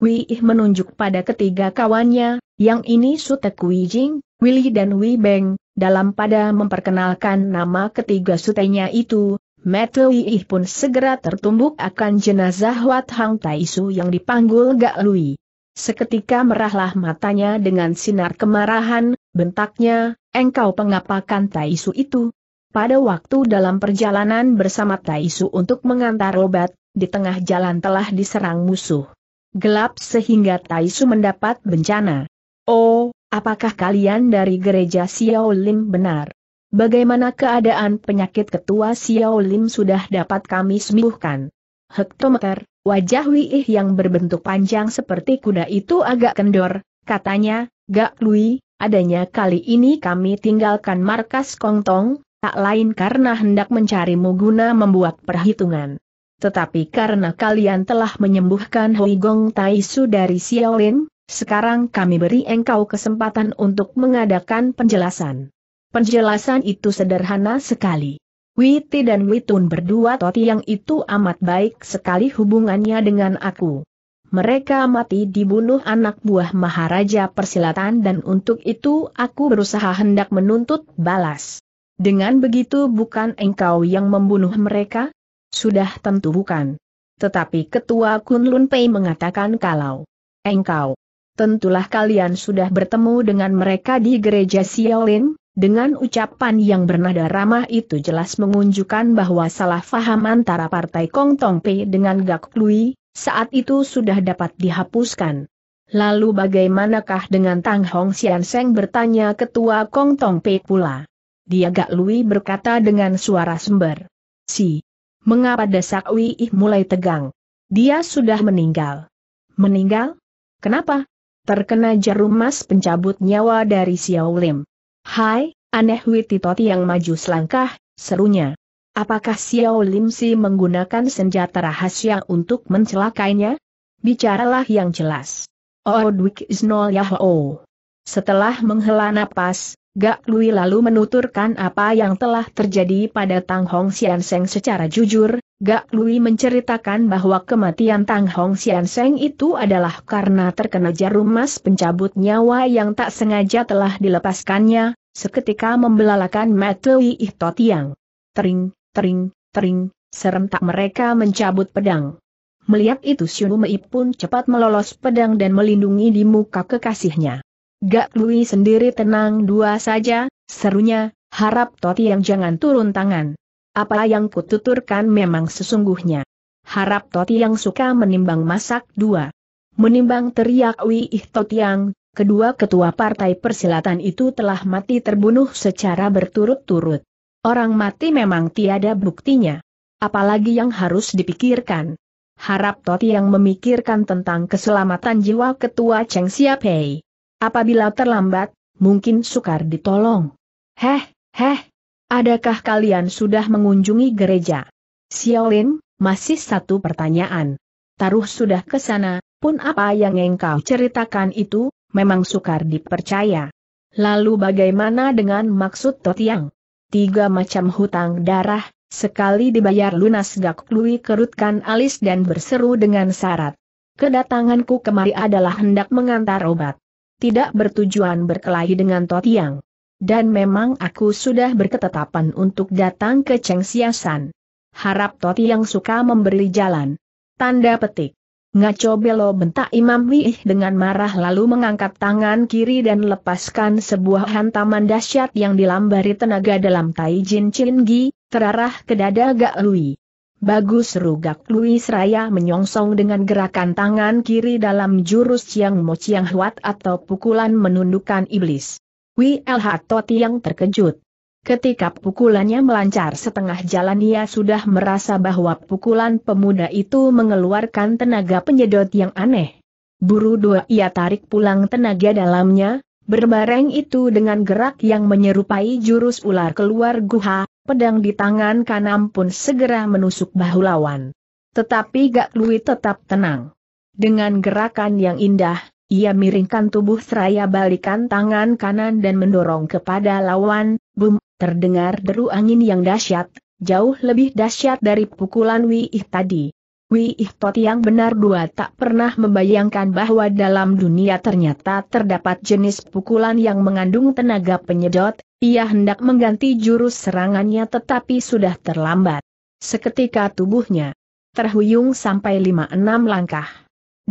Wiih menunjuk pada ketiga kawannya, yang ini Sutek Wijing, Willy dan Wibeng, dalam pada memperkenalkan nama ketiga sutenya itu, Meteliih pun segera tertumbuk akan jenazah Wat Hang Taisu yang dipanggul Gak Lui. Seketika merahlah matanya dengan sinar kemarahan, bentaknya, engkau pengapakan Taisu itu? Pada waktu dalam perjalanan bersama Taisu untuk mengantar obat, di tengah jalan telah diserang musuh. Gelap sehingga Taisu mendapat bencana. Oh, apakah kalian dari gereja Xiao Lim benar? Bagaimana keadaan penyakit ketua Xiao Lim sudah dapat kami sembuhkan? Hektometer, wajah Ih yang berbentuk panjang seperti kuda itu agak kendor, katanya, Gak Lui, adanya kali ini kami tinggalkan markas Kongtong, tak lain karena hendak mencarimu guna membuat perhitungan. Tetapi karena kalian telah menyembuhkan Hui Gong Taisu dari Xiao Lim, sekarang kami beri engkau kesempatan untuk mengadakan penjelasan. Penjelasan itu sederhana sekali. Witi dan Witun berdua toti yang itu amat baik sekali hubungannya dengan aku. Mereka mati dibunuh anak buah Maharaja Persilatan dan untuk itu aku berusaha hendak menuntut balas. Dengan begitu bukan engkau yang membunuh mereka? Sudah tentu bukan. Tetapi Ketua Kunlun Pei mengatakan kalau engkau, tentulah kalian sudah bertemu dengan mereka di gereja Xiaolin, dengan ucapan yang bernada ramah itu jelas mengunjukkan bahwa salah faham antara partai Kong Tong Pei dengan Gak Lui, saat itu sudah dapat dihapuskan. Lalu bagaimanakah dengan Tang Hong Sian Seng bertanya ketua Kong Tong Pei pula. Dia Gak Lui berkata dengan suara sumber. Si. Mengapa desak Ih mulai tegang? Dia sudah meninggal. Meninggal? Kenapa? Terkena jarum emas pencabut nyawa dari Xiao Lim. Hai, aneh Wititoti yang maju selangkah, serunya. Apakah Xiao Lim Si menggunakan senjata rahasia untuk mencelakainya? Bicaralah yang jelas. Oodwik oh, Isnol Yahoo. Setelah menghela napas, Gak Lui lalu menuturkan apa yang telah terjadi pada Tang Hong Sian Seng secara jujur, Gak Lui menceritakan bahwa kematian Tang Hong Xian Seng itu adalah karena terkena jarum emas pencabut nyawa yang tak sengaja telah dilepaskannya, seketika membelalakan mata Wih Tiang. Tering, tering, tering, serentak mereka mencabut pedang. Melihat itu Xiu Mei pun cepat melolos pedang dan melindungi di muka kekasihnya. Gak Lui sendiri tenang dua saja, serunya, harap Totiang jangan turun tangan. Apa yang kututurkan memang sesungguhnya. Harap Toti yang suka menimbang masak dua. Menimbang teriak Wi Wiih Totiang, kedua ketua partai persilatan itu telah mati terbunuh secara berturut-turut. Orang mati memang tiada buktinya. Apalagi yang harus dipikirkan. Harap Toti yang memikirkan tentang keselamatan jiwa ketua Cheng Siapei. Apabila terlambat, mungkin sukar ditolong. Heh, heh, Adakah kalian sudah mengunjungi gereja? Xiaolin, masih satu pertanyaan. Taruh sudah ke sana, pun apa yang engkau ceritakan itu, memang sukar dipercaya. Lalu bagaimana dengan maksud Totiang? Tiga macam hutang darah, sekali dibayar lunas Gak Lui kerutkan alis dan berseru dengan syarat. Kedatanganku kemari adalah hendak mengantar obat. Tidak bertujuan berkelahi dengan Totiang. Dan memang aku sudah berketetapan untuk datang ke Cheng Siasan. Harap Toti yang suka memberi jalan. Tanda petik. Ngaco belo bentak Imam Wih dengan marah lalu mengangkat tangan kiri dan lepaskan sebuah hantaman dahsyat yang dilambari tenaga dalam Tai Jin Gi, terarah ke dada Gak Lui. Bagus rugak Lui seraya menyongsong dengan gerakan tangan kiri dalam jurus Chiang Mo Chiang Huat atau pukulan menundukkan iblis. LH Toti yang terkejut. Ketika pukulannya melancar setengah jalan ia sudah merasa bahwa pukulan pemuda itu mengeluarkan tenaga penyedot yang aneh. Buru dua ia tarik pulang tenaga dalamnya, berbareng itu dengan gerak yang menyerupai jurus ular keluar guha, pedang di tangan kanan pun segera menusuk bahu lawan. Tetapi Gak Lui tetap tenang. Dengan gerakan yang indah, ia miringkan tubuh seraya balikan tangan kanan dan mendorong kepada lawan, bum, terdengar deru angin yang dahsyat, jauh lebih dahsyat dari pukulan wi ih tadi. Wi ih Tot yang benar dua tak pernah membayangkan bahwa dalam dunia ternyata terdapat jenis pukulan yang mengandung tenaga penyedot, ia hendak mengganti jurus serangannya tetapi sudah terlambat. Seketika tubuhnya terhuyung sampai lima enam langkah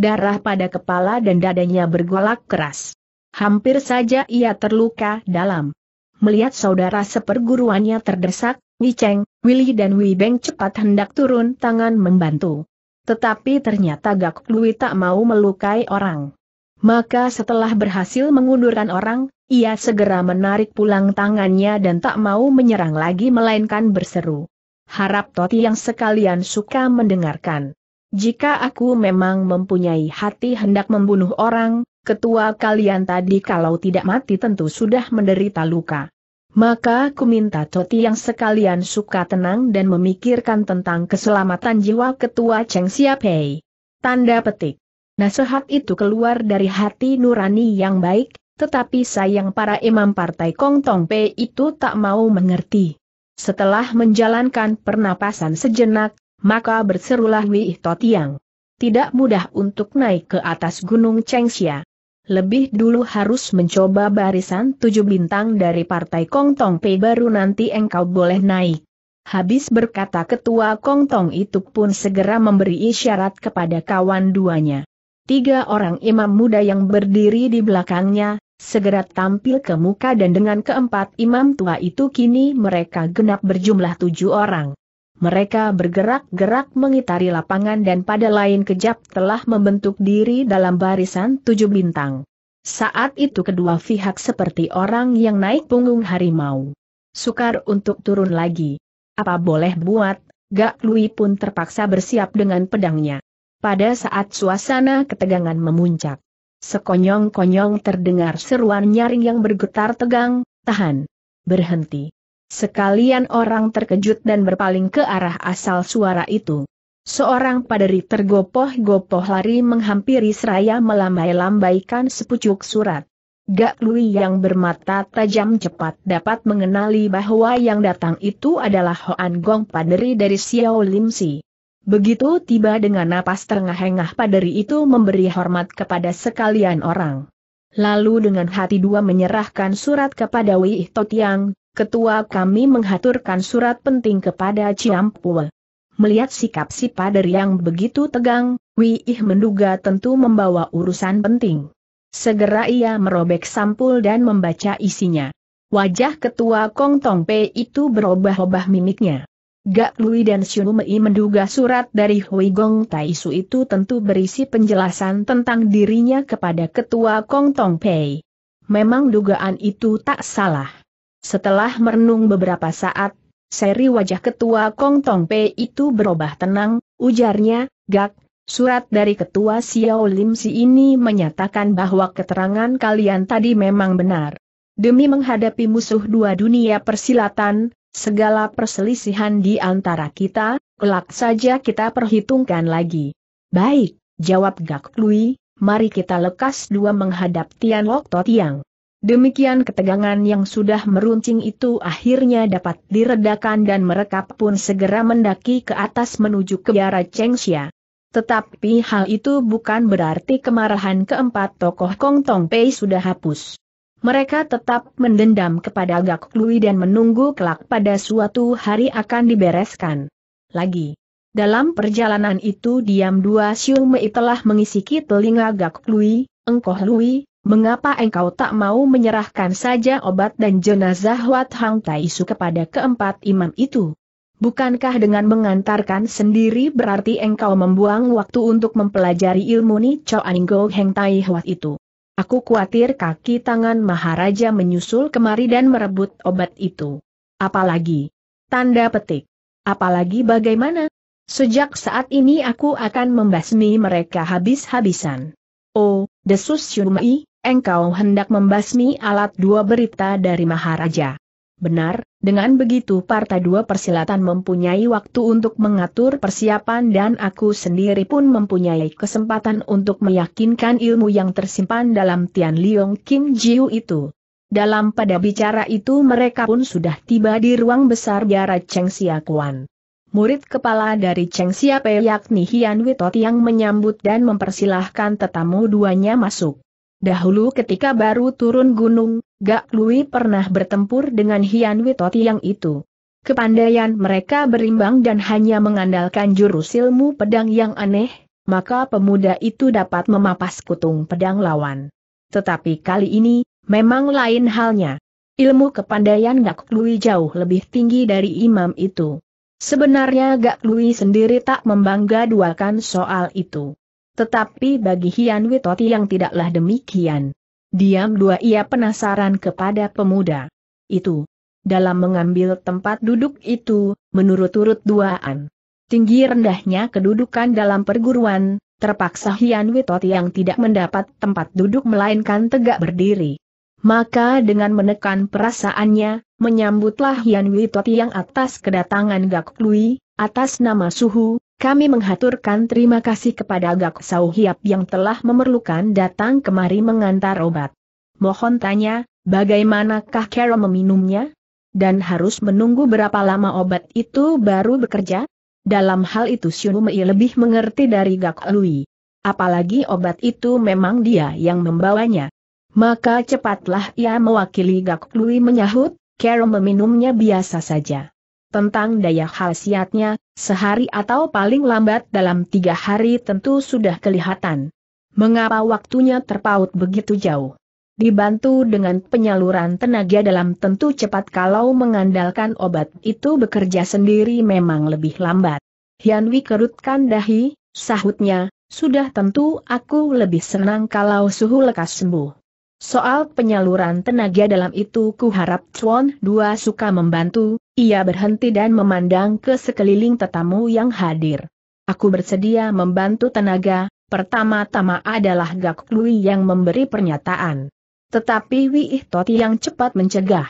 darah pada kepala dan dadanya bergolak keras. Hampir saja ia terluka dalam. Melihat saudara seperguruannya terdesak, Wiceng, Willy dan Beng cepat hendak turun tangan membantu. Tetapi ternyata Gak Lui tak mau melukai orang. Maka setelah berhasil mengundurkan orang, ia segera menarik pulang tangannya dan tak mau menyerang lagi melainkan berseru. Harap Toti yang sekalian suka mendengarkan. Jika aku memang mempunyai hati hendak membunuh orang, ketua kalian tadi kalau tidak mati tentu sudah menderita luka. Maka ku minta Toti yang sekalian suka tenang dan memikirkan tentang keselamatan jiwa ketua Cheng Siapei. Tanda petik. Nasihat itu keluar dari hati nurani yang baik, tetapi sayang para imam partai Kong Tong Pei itu tak mau mengerti. Setelah menjalankan pernapasan sejenak, maka berserulah Wih Totiang. Tidak mudah untuk naik ke atas Gunung Chengxia. Lebih dulu harus mencoba barisan tujuh bintang dari partai Kong Tong Pei baru nanti engkau boleh naik. Habis berkata ketua Kong Tong itu pun segera memberi isyarat kepada kawan duanya. Tiga orang imam muda yang berdiri di belakangnya, segera tampil ke muka dan dengan keempat imam tua itu kini mereka genap berjumlah tujuh orang mereka bergerak-gerak mengitari lapangan dan pada lain kejap telah membentuk diri dalam barisan tujuh bintang. Saat itu kedua pihak seperti orang yang naik punggung harimau. Sukar untuk turun lagi. Apa boleh buat, Gak Lui pun terpaksa bersiap dengan pedangnya. Pada saat suasana ketegangan memuncak, sekonyong-konyong terdengar seruan nyaring yang bergetar tegang, tahan, berhenti. Sekalian orang terkejut dan berpaling ke arah asal suara itu. Seorang paderi tergopoh-gopoh lari menghampiri seraya melambai-lambaikan sepucuk surat. Gak Lui yang bermata tajam cepat dapat mengenali bahwa yang datang itu adalah Hoan Gong Paderi dari Xiao Lim Si. Begitu tiba dengan napas terengah-engah Paderi itu memberi hormat kepada sekalian orang. Lalu dengan hati dua menyerahkan surat kepada Wei Totiang, ketua kami menghaturkan surat penting kepada Ciampua. Melihat sikap si pader yang begitu tegang, Wei Wiih menduga tentu membawa urusan penting. Segera ia merobek sampul dan membaca isinya. Wajah ketua Kong Tong Pei itu berubah-ubah mimiknya. Gak Lui dan Xiu Mei menduga surat dari Hui Gong Tai itu tentu berisi penjelasan tentang dirinya kepada ketua Kong Tong Pei. Memang dugaan itu tak salah. Setelah merenung beberapa saat, seri wajah ketua Kong Tong Pei itu berubah tenang, ujarnya, Gak, surat dari ketua Xiao Lim Si ini menyatakan bahwa keterangan kalian tadi memang benar. Demi menghadapi musuh dua dunia persilatan, Segala perselisihan di antara kita, kelak saja kita perhitungkan lagi. Baik, jawab Gak Lui, mari kita lekas dua menghadap Tian Lok Tiang. Demikian ketegangan yang sudah meruncing itu akhirnya dapat diredakan dan mereka pun segera mendaki ke atas menuju ke biara Chengxia. Tetapi hal itu bukan berarti kemarahan keempat tokoh Kong Tong Pei sudah hapus. Mereka tetap mendendam kepada Gak Lui dan menunggu kelak pada suatu hari akan dibereskan. Lagi. Dalam perjalanan itu diam dua siung Mei telah mengisiki telinga Gak Lui, engkoh Lui, mengapa engkau tak mau menyerahkan saja obat dan jenazah Wat Hang Taisu kepada keempat imam itu? Bukankah dengan mengantarkan sendiri berarti engkau membuang waktu untuk mempelajari ilmu Ni Choan Gou Heng Tai Huat itu? Aku khawatir kaki tangan Maharaja menyusul kemari dan merebut obat itu. Apalagi? Tanda petik. Apalagi bagaimana? Sejak saat ini aku akan membasmi mereka habis-habisan. Oh, Desus Syurmai, engkau hendak membasmi alat dua berita dari Maharaja. Benar, dengan begitu Partai Dua Persilatan mempunyai waktu untuk mengatur persiapan dan aku sendiri pun mempunyai kesempatan untuk meyakinkan ilmu yang tersimpan dalam Tian Liong Kim Jiu itu. Dalam pada bicara itu mereka pun sudah tiba di ruang besar biara Cheng Xia Kuan. Murid kepala dari Cheng Xia Pei yakni Hian Witot yang menyambut dan mempersilahkan tetamu duanya masuk. Dahulu ketika baru turun gunung, Gak Lui pernah bertempur dengan Hian Witoti yang itu. Kepandaian mereka berimbang dan hanya mengandalkan jurus ilmu pedang yang aneh, maka pemuda itu dapat memapas kutung pedang lawan. Tetapi kali ini, memang lain halnya. Ilmu kepandaian Gak Lui jauh lebih tinggi dari imam itu. Sebenarnya Gak Lui sendiri tak membangga duakan soal itu. Tetapi bagi Hian Witoti yang tidaklah demikian. Diam dua ia penasaran kepada pemuda. Itu. Dalam mengambil tempat duduk itu, menurut-urut duaan. Tinggi rendahnya kedudukan dalam perguruan, terpaksa Hian Witot yang tidak mendapat tempat duduk melainkan tegak berdiri. Maka dengan menekan perasaannya, menyambutlah Hian Witot yang atas kedatangan Gak Lui, atas nama Suhu, kami menghaturkan terima kasih kepada Gak Sau Hiap yang telah memerlukan datang kemari mengantar obat. Mohon tanya, bagaimanakah Kero meminumnya? Dan harus menunggu berapa lama obat itu baru bekerja? Dalam hal itu Mei lebih mengerti dari Gak Lui. Apalagi obat itu memang dia yang membawanya. Maka cepatlah ia mewakili Gak Lui menyahut, Kero meminumnya biasa saja. Tentang daya khasiatnya, Sehari atau paling lambat dalam tiga hari tentu sudah kelihatan. Mengapa waktunya terpaut begitu jauh? Dibantu dengan penyaluran tenaga dalam tentu cepat kalau mengandalkan obat itu bekerja sendiri memang lebih lambat. Hianwi kerutkan dahi, sahutnya, sudah tentu aku lebih senang kalau suhu lekas sembuh. Soal penyaluran tenaga dalam itu ku harap Chuan Dua suka membantu, ia berhenti dan memandang ke sekeliling tetamu yang hadir. Aku bersedia membantu tenaga, pertama-tama adalah Gak Lui yang memberi pernyataan. Tetapi Wih Toti yang cepat mencegah.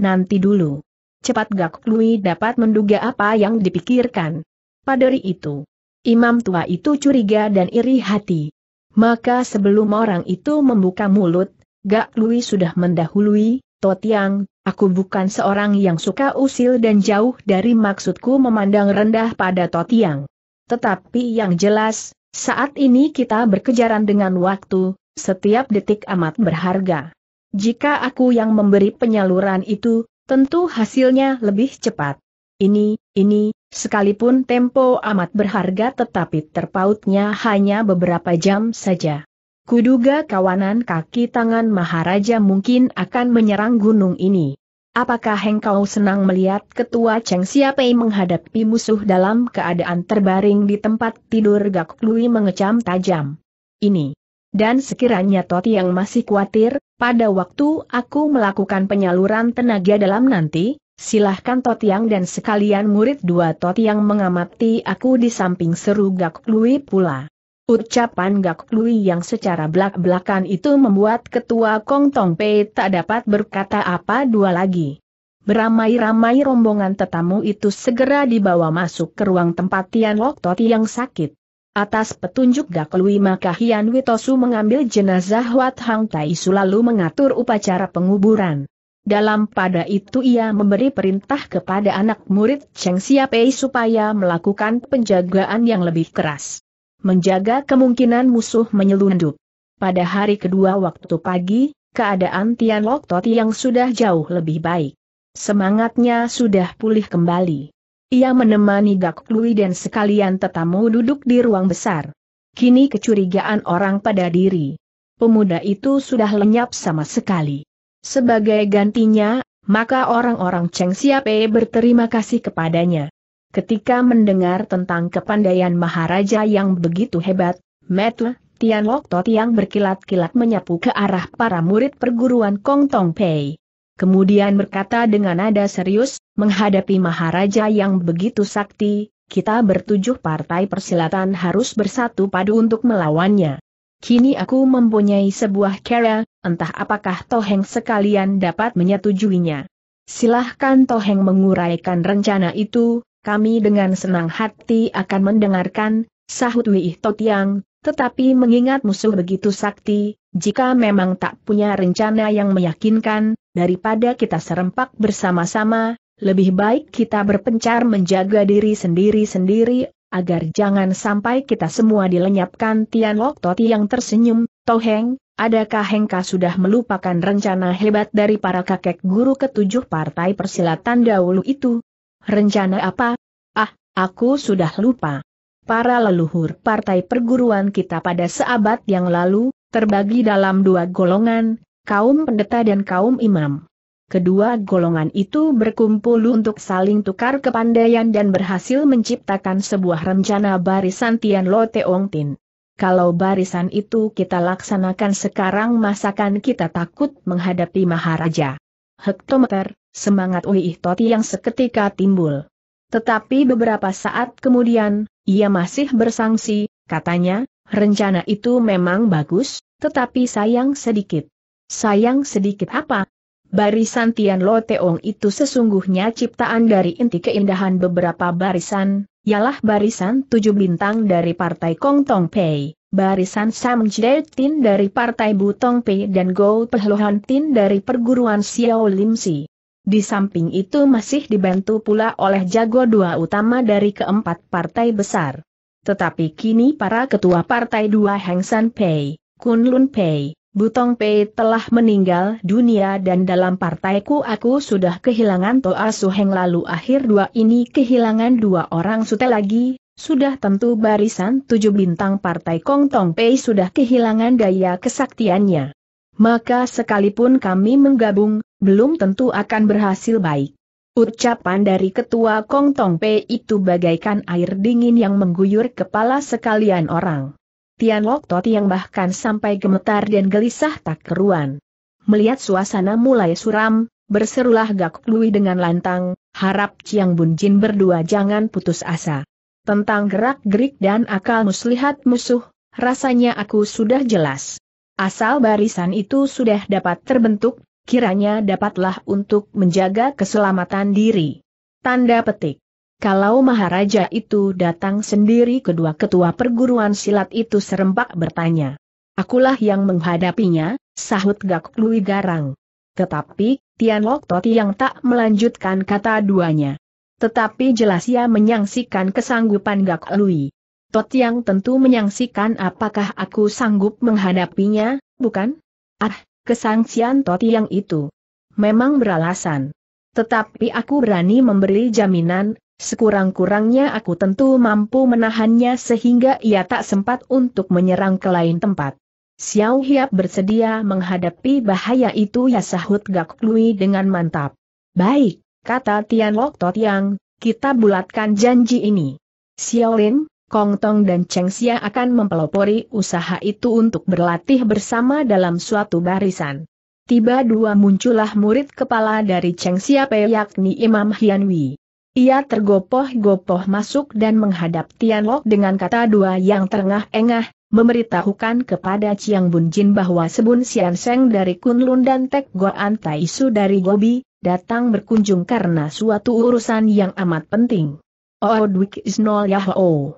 Nanti dulu. Cepat Gak Lui dapat menduga apa yang dipikirkan. Padari itu. Imam tua itu curiga dan iri hati. Maka sebelum orang itu membuka mulut, Gak Lui sudah mendahului, Totiang, aku bukan seorang yang suka usil dan jauh dari maksudku memandang rendah pada Totiang. Tetapi yang jelas, saat ini kita berkejaran dengan waktu, setiap detik amat berharga. Jika aku yang memberi penyaluran itu, tentu hasilnya lebih cepat. Ini, ini, sekalipun tempo amat berharga tetapi terpautnya hanya beberapa jam saja. Kuduga kawanan kaki tangan Maharaja mungkin akan menyerang gunung ini. Apakah engkau senang melihat ketua Cheng Siapai menghadapi musuh dalam keadaan terbaring di tempat tidur Gak Lui mengecam tajam? Ini. Dan sekiranya Toti yang masih khawatir, pada waktu aku melakukan penyaluran tenaga dalam nanti, silahkan Totiang dan sekalian murid dua Totiang mengamati aku di samping seru Gak Lui pula. Ucapan Gak Lui yang secara belak-belakan itu membuat ketua Kong Tong Pei tak dapat berkata apa dua lagi. Beramai-ramai rombongan tetamu itu segera dibawa masuk ke ruang tempat Tian Lok Toti yang sakit. Atas petunjuk Gak Lui maka Hian Witosu mengambil jenazah Wat Hang Su lalu mengatur upacara penguburan. Dalam pada itu ia memberi perintah kepada anak murid Cheng Pei supaya melakukan penjagaan yang lebih keras menjaga kemungkinan musuh menyelundup. Pada hari kedua waktu pagi, keadaan Tian Lok Toti yang sudah jauh lebih baik. Semangatnya sudah pulih kembali. Ia menemani Gak Lui dan sekalian tetamu duduk di ruang besar. Kini kecurigaan orang pada diri. Pemuda itu sudah lenyap sama sekali. Sebagai gantinya, maka orang-orang Cheng Siapai berterima kasih kepadanya. Ketika mendengar tentang kepandaian Maharaja yang begitu hebat, Metu, Tian Lok Tot yang berkilat-kilat menyapu ke arah para murid perguruan Kong Tong Pei. Kemudian berkata dengan nada serius, menghadapi Maharaja yang begitu sakti, kita bertujuh partai persilatan harus bersatu padu untuk melawannya. Kini aku mempunyai sebuah kera, entah apakah Toheng sekalian dapat menyetujuinya. Silahkan Toheng menguraikan rencana itu, kami dengan senang hati akan mendengarkan, sahut Wih Totiang, tetapi mengingat musuh begitu sakti, jika memang tak punya rencana yang meyakinkan, daripada kita serempak bersama-sama, lebih baik kita berpencar menjaga diri sendiri-sendiri, agar jangan sampai kita semua dilenyapkan Tian Lok Toti yang tersenyum, Toheng, adakah Hengka sudah melupakan rencana hebat dari para kakek guru ketujuh partai persilatan dahulu itu? Rencana apa? Ah, aku sudah lupa. Para leluhur partai perguruan kita pada seabad yang lalu, terbagi dalam dua golongan, kaum pendeta dan kaum imam. Kedua golongan itu berkumpul untuk saling tukar kepandaian dan berhasil menciptakan sebuah rencana barisan Tian Lo Teong Tin. Kalau barisan itu kita laksanakan sekarang masakan kita takut menghadapi Maharaja. Hektometer, semangat Wei Toti yang seketika timbul. Tetapi beberapa saat kemudian, ia masih bersangsi, katanya, rencana itu memang bagus, tetapi sayang sedikit. Sayang sedikit apa? Barisan Tian Lo Teong itu sesungguhnya ciptaan dari inti keindahan beberapa barisan, ialah barisan tujuh bintang dari Partai Kong Tong Pei, barisan Sam Jde Tin dari Partai Butong Pei dan Go Pehlohan Tin dari Perguruan Xiao Lim Si. Di samping itu masih dibantu pula oleh jago dua utama dari keempat partai besar. Tetapi kini para ketua partai dua Heng San Pei, Kun Lun Pei, Butong Pei telah meninggal dunia dan dalam partaiku aku sudah kehilangan Toa Su Heng lalu akhir dua ini kehilangan dua orang sute lagi, sudah tentu barisan tujuh bintang partai Kong Tong Pei sudah kehilangan daya kesaktiannya. Maka sekalipun kami menggabung, belum tentu akan berhasil baik. Ucapan dari ketua Kong Tong Pei itu bagaikan air dingin yang mengguyur kepala sekalian orang. Tian Lok Tot yang bahkan sampai gemetar dan gelisah tak keruan. Melihat suasana mulai suram, berserulah Gak Lui dengan lantang, harap Chiang Bun Jin berdua jangan putus asa. Tentang gerak-gerik dan akal muslihat musuh, rasanya aku sudah jelas. Asal barisan itu sudah dapat terbentuk kiranya dapatlah untuk menjaga keselamatan diri. Tanda petik. Kalau Maharaja itu datang sendiri kedua ketua perguruan silat itu serempak bertanya. Akulah yang menghadapinya, sahut Gak Lui Garang. Tetapi, Tian Lok Toti yang tak melanjutkan kata duanya. Tetapi jelas ia menyangsikan kesanggupan Gak Lui. Tot yang tentu menyangsikan apakah aku sanggup menghadapinya, bukan? Ah, kesangsian Toti yang itu. Memang beralasan. Tetapi aku berani memberi jaminan, sekurang-kurangnya aku tentu mampu menahannya sehingga ia tak sempat untuk menyerang ke lain tempat. Xiao Hiap bersedia menghadapi bahaya itu ya sahut Gak Lui dengan mantap. Baik, kata Tian Lok Totiang, kita bulatkan janji ini. Xiao Lin, Kong Tong dan Cheng Xia akan mempelopori usaha itu untuk berlatih bersama dalam suatu barisan. Tiba dua muncullah murid kepala dari Cheng Xia Pei yakni Imam Hian Wei. Ia tergopoh-gopoh masuk dan menghadap Tian Lok dengan kata dua yang terengah-engah, memberitahukan kepada Chiang Bun Jin bahwa Sebun Sian Seng dari Kunlun dan Tek Goan Su dari Gobi, datang berkunjung karena suatu urusan yang amat penting. Oodwik oh, Yahoo.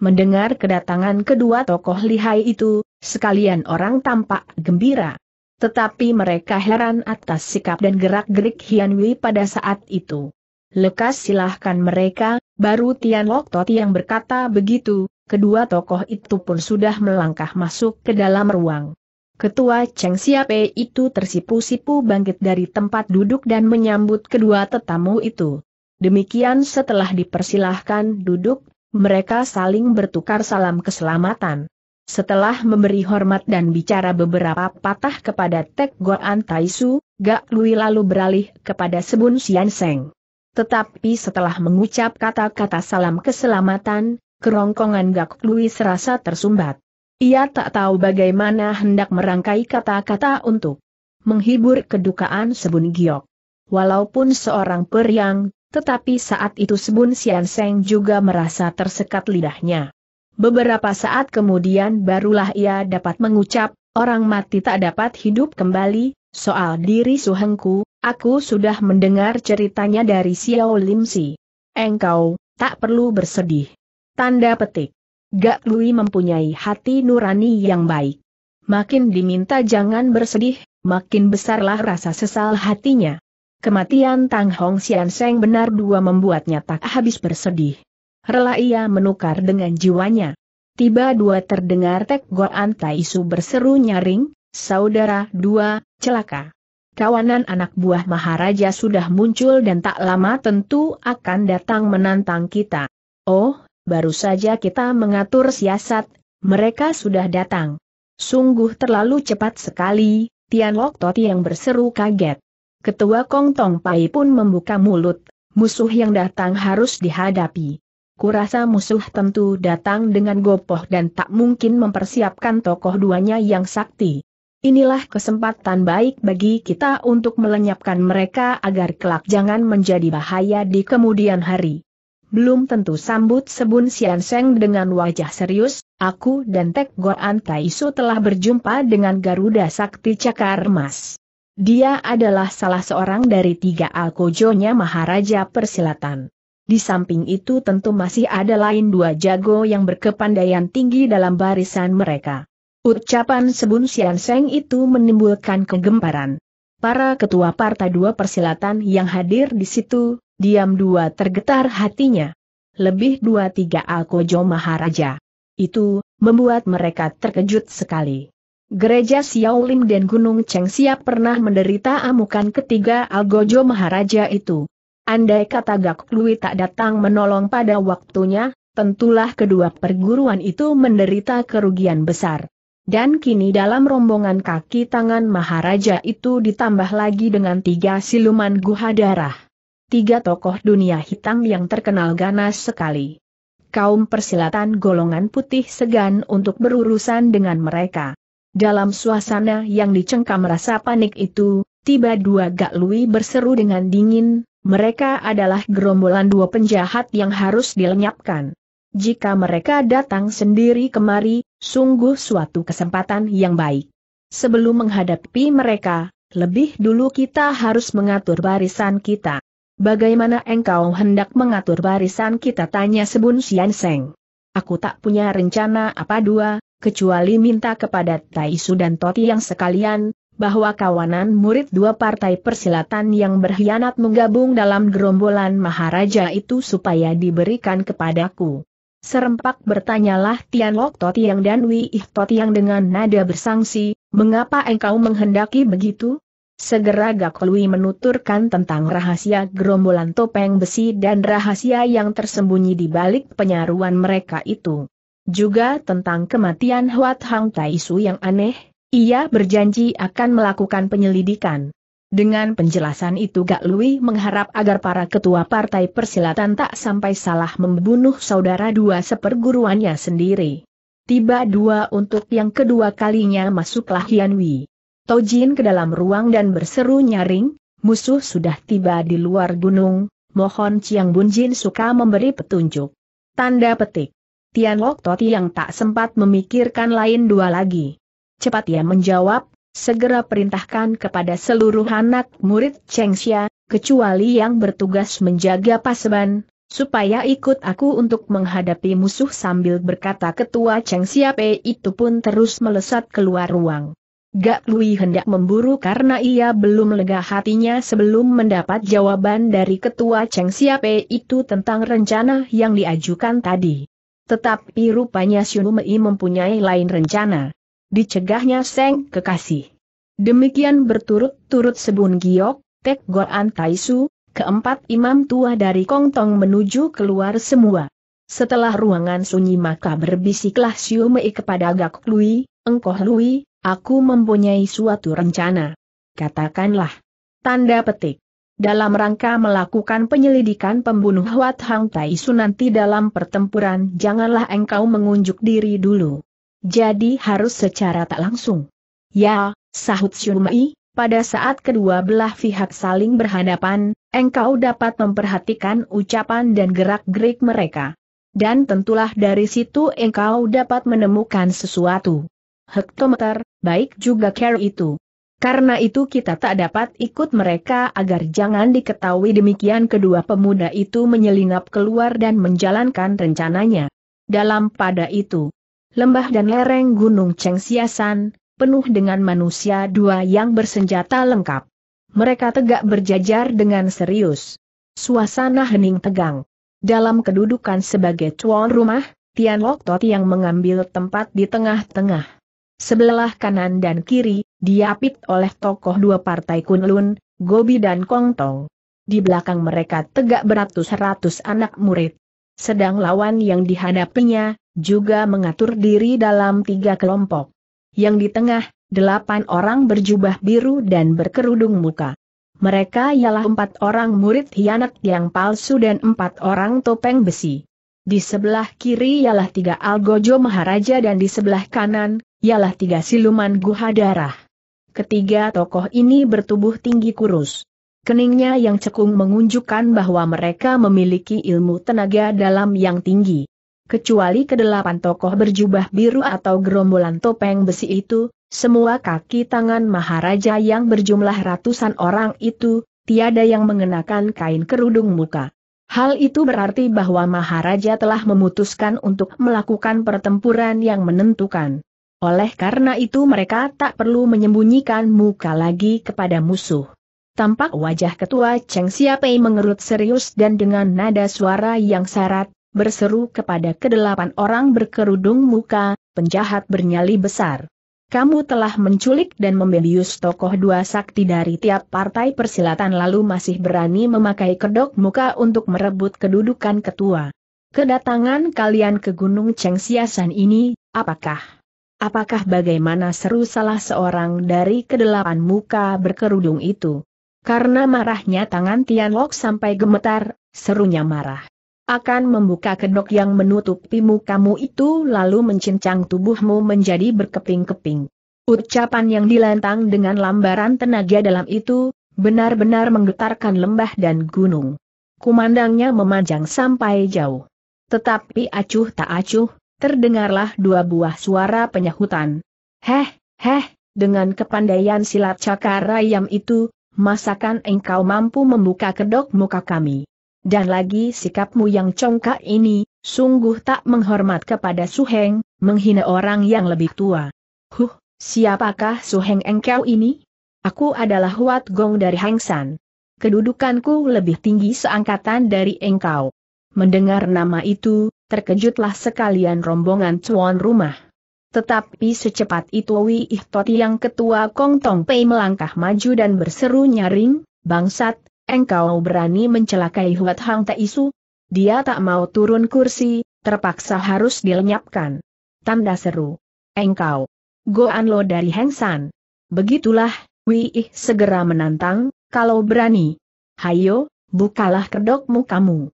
Mendengar kedatangan kedua tokoh lihai itu, sekalian orang tampak gembira. Tetapi mereka heran atas sikap dan gerak-gerik Hian Wei pada saat itu. Lekas silahkan mereka, baru Tian Lok Toti yang berkata begitu, kedua tokoh itu pun sudah melangkah masuk ke dalam ruang. Ketua Cheng Siape itu tersipu-sipu bangkit dari tempat duduk dan menyambut kedua tetamu itu. Demikian setelah dipersilahkan duduk, mereka saling bertukar salam keselamatan. Setelah memberi hormat dan bicara beberapa patah kepada Tek Goan Taisu, Gak Lui lalu beralih kepada Sebun Sian Seng. Tetapi setelah mengucap kata-kata salam keselamatan, kerongkongan Gak Lui serasa tersumbat. Ia tak tahu bagaimana hendak merangkai kata-kata untuk menghibur kedukaan Sebun Giok. Walaupun seorang periang, tetapi saat itu Sebun Sian Seng juga merasa tersekat lidahnya. Beberapa saat kemudian barulah ia dapat mengucap, orang mati tak dapat hidup kembali, soal diri Suhengku, aku sudah mendengar ceritanya dari Xiao Lim Si. Engkau, tak perlu bersedih. Tanda petik. Gak Lui mempunyai hati nurani yang baik. Makin diminta jangan bersedih, makin besarlah rasa sesal hatinya. Kematian Tang Hong Xian Seng benar dua membuatnya tak habis bersedih. Rela ia menukar dengan jiwanya. Tiba dua terdengar Tek Goan Taisu berseru nyaring, saudara dua, celaka. Kawanan anak buah Maharaja sudah muncul dan tak lama tentu akan datang menantang kita. Oh, baru saja kita mengatur siasat, mereka sudah datang. Sungguh terlalu cepat sekali, Tian Lok Toti yang berseru kaget. Ketua Kong Tong Pai pun membuka mulut, musuh yang datang harus dihadapi. Kurasa musuh tentu datang dengan gopoh dan tak mungkin mempersiapkan tokoh duanya yang sakti. Inilah kesempatan baik bagi kita untuk melenyapkan mereka agar kelak jangan menjadi bahaya di kemudian hari. Belum tentu sambut Sebun Sian Seng dengan wajah serius, aku dan Tek Goan Taisu telah berjumpa dengan Garuda Sakti Cakar Emas. Dia adalah salah seorang dari tiga alkojonya Maharaja Persilatan. Di samping itu tentu masih ada lain dua jago yang berkepandaian tinggi dalam barisan mereka. Ucapan Sebun Sian Seng itu menimbulkan kegemparan. Para ketua partai dua persilatan yang hadir di situ, diam dua tergetar hatinya. Lebih dua tiga alkojo Maharaja. Itu, membuat mereka terkejut sekali. Gereja Xiaolim dan Gunung Cheng siap pernah menderita amukan ketiga Algojo Maharaja itu. Andai kata Gak Lui tak datang menolong pada waktunya, tentulah kedua perguruan itu menderita kerugian besar. Dan kini dalam rombongan kaki tangan Maharaja itu ditambah lagi dengan tiga siluman guha darah. Tiga tokoh dunia hitam yang terkenal ganas sekali. Kaum persilatan golongan putih segan untuk berurusan dengan mereka. Dalam suasana yang dicengkam rasa panik itu, tiba dua Gak Lui berseru dengan dingin, mereka adalah gerombolan dua penjahat yang harus dilenyapkan. Jika mereka datang sendiri kemari, sungguh suatu kesempatan yang baik. Sebelum menghadapi mereka, lebih dulu kita harus mengatur barisan kita. Bagaimana engkau hendak mengatur barisan kita tanya Sebun Sian Seng. Aku tak punya rencana apa dua, kecuali minta kepada Taisu dan Toti yang sekalian, bahwa kawanan murid dua partai persilatan yang berkhianat menggabung dalam gerombolan Maharaja itu supaya diberikan kepadaku. Serempak bertanyalah Tian Tianlok Totiang dan Wiih Totiang dengan nada bersangsi, mengapa engkau menghendaki begitu? Segera Lui menuturkan tentang rahasia gerombolan topeng besi dan rahasia yang tersembunyi di balik penyaruan mereka itu juga tentang kematian Huat Hang Su yang aneh, ia berjanji akan melakukan penyelidikan. Dengan penjelasan itu Gak Lui mengharap agar para ketua partai persilatan tak sampai salah membunuh saudara dua seperguruannya sendiri. Tiba dua untuk yang kedua kalinya masuklah Hian Wei. Tojin ke dalam ruang dan berseru nyaring, musuh sudah tiba di luar gunung, mohon Chiang Bunjin suka memberi petunjuk. Tanda petik. Tian Lok Toti yang tak sempat memikirkan lain dua lagi. Cepat ia menjawab, segera perintahkan kepada seluruh anak murid Cheng Xia, kecuali yang bertugas menjaga paseban, supaya ikut aku untuk menghadapi musuh sambil berkata ketua Chengxia P itu pun terus melesat keluar ruang. Gak Lui hendak memburu karena ia belum lega hatinya sebelum mendapat jawaban dari ketua Chengxia P itu tentang rencana yang diajukan tadi. Tetapi rupanya Xiumei mempunyai lain rencana. Dicegahnya Seng Kekasih. Demikian berturut-turut Sebun Giok, Tek Goan Taisu, keempat imam tua dari Kongtong menuju keluar semua. Setelah ruangan sunyi maka berbisiklah Xiumei kepada Gak Lui, Engkoh Lui, aku mempunyai suatu rencana. Katakanlah. Tanda petik dalam rangka melakukan penyelidikan pembunuh Huat Hang Tai Su nanti dalam pertempuran janganlah engkau mengunjuk diri dulu. Jadi harus secara tak langsung. Ya, sahut Shumai, pada saat kedua belah pihak saling berhadapan, engkau dapat memperhatikan ucapan dan gerak-gerik mereka. Dan tentulah dari situ engkau dapat menemukan sesuatu. Hektometer, baik juga care itu. Karena itu kita tak dapat ikut mereka agar jangan diketahui demikian kedua pemuda itu menyelinap keluar dan menjalankan rencananya. Dalam pada itu, lembah dan lereng gunung Cengsiasan penuh dengan manusia dua yang bersenjata lengkap. Mereka tegak berjajar dengan serius. Suasana hening tegang. Dalam kedudukan sebagai tuan rumah, Tian Lok Tot yang mengambil tempat di tengah-tengah. Sebelah kanan dan kiri, diapit oleh tokoh dua partai Kunlun, Gobi dan Kongtong. Di belakang mereka tegak beratus-ratus anak murid. Sedang lawan yang dihadapinya, juga mengatur diri dalam tiga kelompok. Yang di tengah, delapan orang berjubah biru dan berkerudung muka. Mereka ialah empat orang murid hianat yang palsu dan empat orang topeng besi. Di sebelah kiri ialah tiga Algojo Maharaja dan di sebelah kanan, ialah tiga siluman guha darah. Ketiga tokoh ini bertubuh tinggi kurus. Keningnya yang cekung mengunjukkan bahwa mereka memiliki ilmu tenaga dalam yang tinggi. Kecuali kedelapan tokoh berjubah biru atau gerombolan topeng besi itu, semua kaki tangan Maharaja yang berjumlah ratusan orang itu, tiada yang mengenakan kain kerudung muka. Hal itu berarti bahwa Maharaja telah memutuskan untuk melakukan pertempuran yang menentukan. Oleh karena itu mereka tak perlu menyembunyikan muka lagi kepada musuh. Tampak wajah ketua Cheng Siapei mengerut serius dan dengan nada suara yang syarat, berseru kepada kedelapan orang berkerudung muka, penjahat bernyali besar. Kamu telah menculik dan membelius tokoh dua sakti dari tiap partai persilatan lalu masih berani memakai kedok muka untuk merebut kedudukan ketua. Kedatangan kalian ke Gunung Cheng Siasan ini, apakah Apakah bagaimana seru salah seorang dari kedelapan muka berkerudung itu? Karena marahnya tangan Tianlok sampai gemetar, serunya marah. Akan membuka kedok yang menutupi mukamu itu lalu mencincang tubuhmu menjadi berkeping-keping. Ucapan yang dilantang dengan lambaran tenaga dalam itu, benar-benar menggetarkan lembah dan gunung. Kumandangnya memanjang sampai jauh. Tetapi acuh tak acuh, terdengarlah dua buah suara penyahutan. Heh, heh, dengan kepandaian silat ayam itu, masakan engkau mampu membuka kedok muka kami. Dan lagi sikapmu yang congkak ini, sungguh tak menghormat kepada Suheng, menghina orang yang lebih tua. Huh, siapakah Suheng engkau ini? Aku adalah Huat Gong dari Hangsan. Kedudukanku lebih tinggi seangkatan dari engkau. Mendengar nama itu, terkejutlah sekalian rombongan tuan rumah. Tetapi secepat itu Wi Toti yang ketua Kong Tong Pei melangkah maju dan berseru nyaring, bangsat, engkau berani mencelakai Huat Hang Taisu? Dia tak mau turun kursi, terpaksa harus dilenyapkan. Tanda seru. Engkau. go Goan lo dari Heng San. Begitulah, Wi segera menantang, kalau berani. Hayo, bukalah kedokmu kamu.